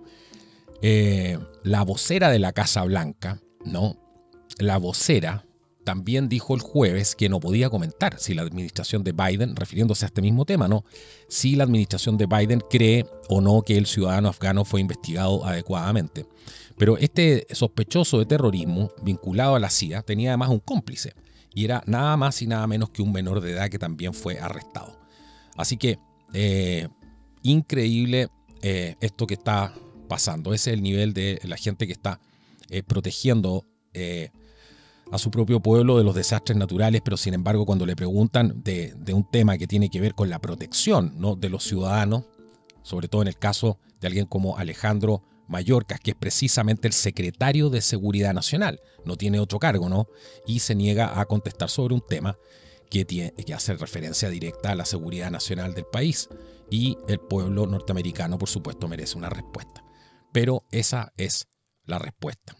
eh, la vocera de la Casa Blanca, ¿no? La vocera también dijo el jueves que no podía comentar si la administración de Biden, refiriéndose a este mismo tema, ¿no? Si la administración de Biden cree o no que el ciudadano afgano fue investigado adecuadamente. Pero este sospechoso de terrorismo vinculado a la CIA tenía además un cómplice, y era nada más y nada menos que un menor de edad que también fue arrestado. Así que eh, increíble eh, esto que está pasando. Ese es el nivel de la gente que está eh, protegiendo a su propio pueblo de los desastres naturales, pero sin embargo cuando le preguntan de, de, un tema que tiene que ver con la protección ¿no? de los ciudadanos, sobre todo en el caso de alguien como Alejandro Mallorca, que es precisamente el secretario de Seguridad Nacional, no tiene otro cargo, ¿no? Y se niega a contestar sobre un tema que, hace referencia directa a la seguridad nacional del país. Y el pueblo norteamericano, por supuesto, merece una respuesta. Pero esa es la respuesta.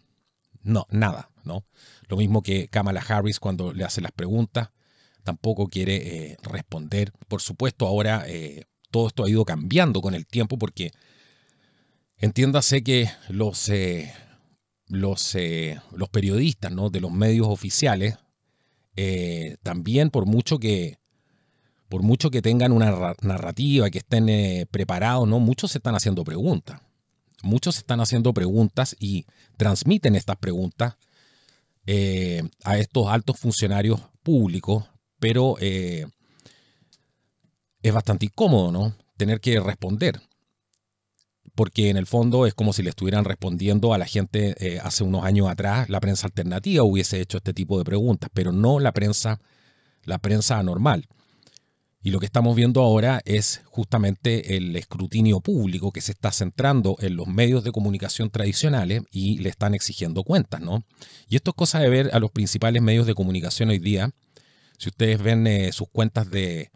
No, nada, ¿no? Lo mismo que Kamala Harris cuando le hace las preguntas, tampoco quiere eh, responder. Por supuesto, ahora eh, todo esto ha ido cambiando con el tiempo porque Entiéndase que los, eh, los, eh, los periodistas de los medios oficiales, eh, también por mucho que por mucho que tengan una narrativa, que estén preparados, ¿no? muchos se están haciendo preguntas. Muchos se están haciendo preguntas y transmiten estas preguntas a estos altos funcionarios públicos, pero es bastante incómodo, ¿no? Tener que responder porque en el fondo es como si le estuvieran respondiendo a la gente eh, hace unos años atrás, la prensa alternativa hubiese hecho este tipo de preguntas, pero no la prensa, la prensa anormal. Y lo que estamos viendo ahora es justamente el escrutinio público que se está centrando en los medios de comunicación tradicionales y le están exigiendo cuentas, ¿no? Y esto es cosa de ver a los principales medios de comunicación hoy día. Si ustedes ven eh, sus cuentas de,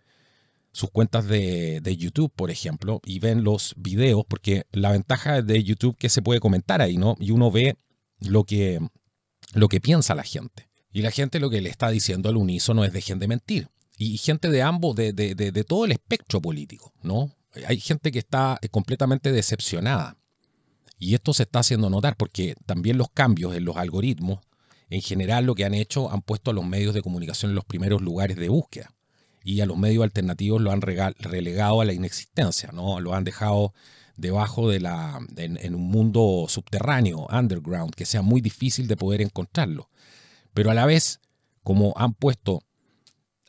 sus cuentas de, YouTube, por ejemplo, y ven los videos, porque la ventaja de YouTube que se puede comentar ahí, ¿no? Y uno ve lo que, lo que piensa la gente. Y la gente lo que le está diciendo al unísono es dejen de mentir. Y gente de ambos, de, de todo el espectro político, ¿no? Hay gente que está eh, completamente decepcionada. Y esto se está haciendo notar porque también los cambios en los algoritmos, en general lo que han hecho, han puesto a los medios de comunicación en los primeros lugares de búsqueda y a los medios alternativos lo han relegado a la inexistencia, ¿no? Lo han dejado debajo de la, en, un mundo subterráneo, underground, que sea muy difícil de poder encontrarlo. Pero a la vez, como han puesto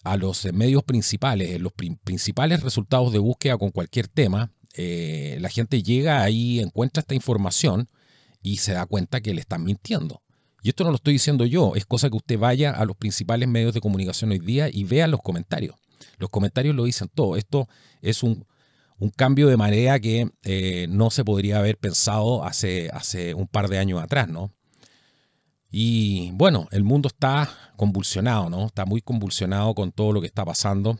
a los medios principales, los principales resultados de búsqueda con cualquier tema, eh, la gente llega ahí, encuentra esta información y se da cuenta que le están mintiendo. Y esto no lo estoy diciendo yo, es cosa que usted vaya a los principales medios de comunicación hoy día y vea los comentarios. Los comentarios lo dicen todo. Esto es un, cambio de marea que eh, no se podría haber pensado hace, hace un par de años atrás, ¿no? Y bueno, el mundo está convulsionado, ¿no? Está muy convulsionado con todo lo que está pasando.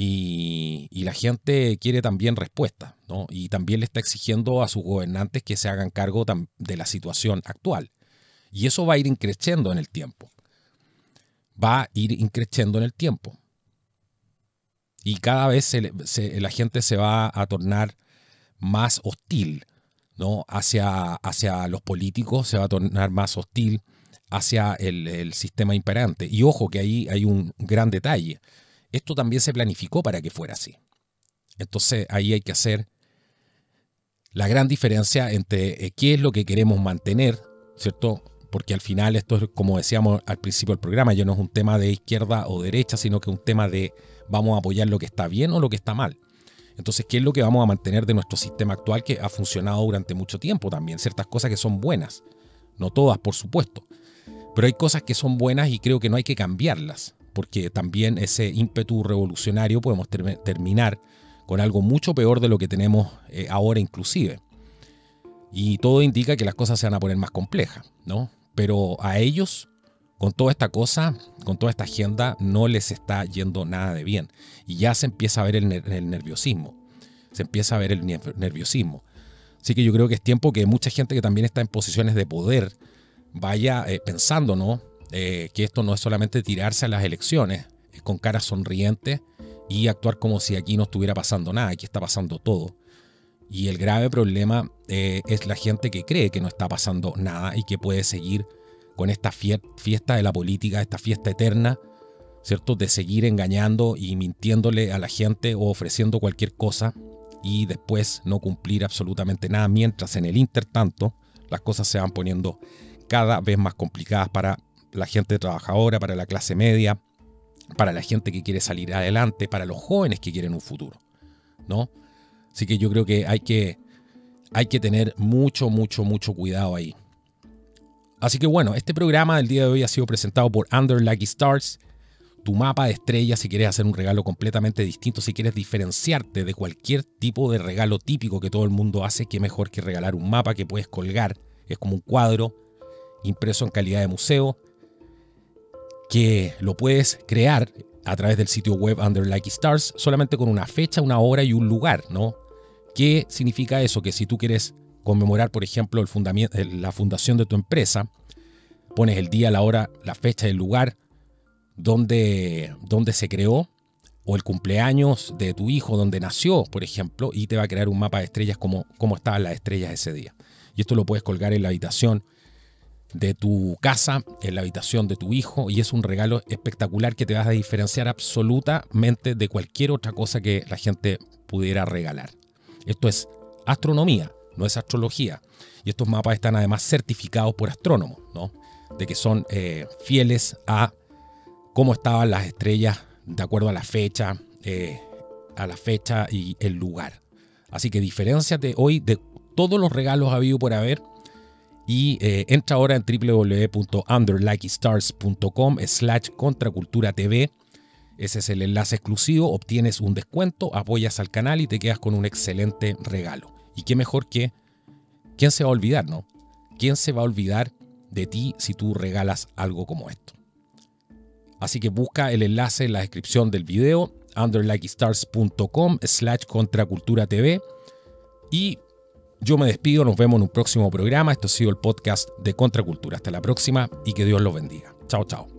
Y, la gente quiere también respuesta, ¿no? Y también le está exigiendo a sus gobernantes que se hagan cargo de la situación actual. Y eso va a ir increciendo en el tiempo. Va a ir increciendo en el tiempo. Y cada vez la gente se va a tornar más hostil ¿no? hacia, hacia los políticos, se va a tornar más hostil hacia el, el sistema imperante. Y ojo que ahí hay un gran detalle. Esto también se planificó para que fuera así. Entonces ahí hay que hacer la gran diferencia entre eh, qué es lo que queremos mantener, ¿cierto? porque al final esto es, como decíamos al principio del programa, ya no es un tema de izquierda o derecha, sino que es un tema de vamos a apoyar lo que está bien o lo que está mal. Entonces, ¿qué es lo que vamos a mantener de nuestro sistema actual que ha funcionado durante mucho tiempo también? Ciertas cosas que son buenas, no todas, por supuesto, pero hay cosas que son buenas y creo que no hay que cambiarlas, porque también ese ímpetu revolucionario podemos terminar con algo mucho peor de lo que tenemos eh, ahora inclusive. Y todo indica que las cosas se van a poner más complejas, ¿no? pero a ellos, con toda esta cosa, con toda esta agenda, no les está yendo nada de bien. Y ya se empieza a ver el, nerviosismo. Se empieza a ver el nerviosismo. Así que yo creo que es tiempo que mucha gente que también está en posiciones de poder vaya eh, pensando, ¿no? Eh, que esto no es solamente tirarse a las elecciones con cara sonriente y actuar como si aquí no estuviera pasando nada, aquí está pasando todo. Y el grave problema eh, es la gente que cree que no está pasando nada y que puede seguir con esta fiesta de la política, esta fiesta eterna, ¿cierto? De seguir engañando y mintiéndole a la gente o ofreciendo cualquier cosa y después no cumplir absolutamente nada, mientras en el intertanto las cosas se van poniendo cada vez más complicadas para la gente trabajadora, para la clase media, para la gente que quiere salir adelante, para los jóvenes que quieren un futuro, ¿no? Así que yo creo que hay que, hay que tener mucho, mucho, mucho cuidado ahí. Así que bueno, este programa del día de hoy ha sido presentado por Under Lucky Stars, tu mapa de estrellas si quieres hacer un regalo completamente distinto, si quieres diferenciarte de cualquier tipo de regalo típico que todo el mundo hace, qué mejor que regalar un mapa que puedes colgar, es como un cuadro impreso en calidad de museo, que lo puedes crear a través del sitio web Under Lucky Stars, solamente con una fecha, una hora y un lugar, ¿no? ¿Qué significa eso? Que si tú quieres conmemorar, por ejemplo, la fundación de tu empresa, pones el día, la hora, la fecha, y el lugar donde, donde se creó, o el cumpleaños de tu hijo, donde nació, por ejemplo, y te va a crear un mapa de estrellas como estaban las estrellas ese día. Y esto lo puedes colgar en la habitación, de tu casa, en la habitación de tu hijo, y es un regalo espectacular que te vas a diferenciar absolutamente de cualquier otra cosa que la gente pudiera regalar. Esto es astronomía, no es astrología. Y estos mapas están además certificados por astrónomos, ¿no? De que son eh, fieles a cómo estaban las estrellas de acuerdo a la fecha, eh, a la fecha y el lugar. Así que diferenciate hoy de todos los regalos habido por haber y eh, entra ahora en www.underlikestars.com slash contracultura TV. Ese es el enlace exclusivo, obtienes un descuento, apoyas al canal y te quedas con un excelente regalo. Y qué mejor que... ¿Quién se va a olvidar, no? ¿Quién se va a olvidar de ti si tú regalas algo como esto? Así que busca el enlace en la descripción del video, underlikestars.com slash contracultura TV. Y yo me despido, nos vemos en un próximo programa. Esto ha sido el podcast de Contracultura. Hasta la próxima y que Dios los bendiga. Chao, chao.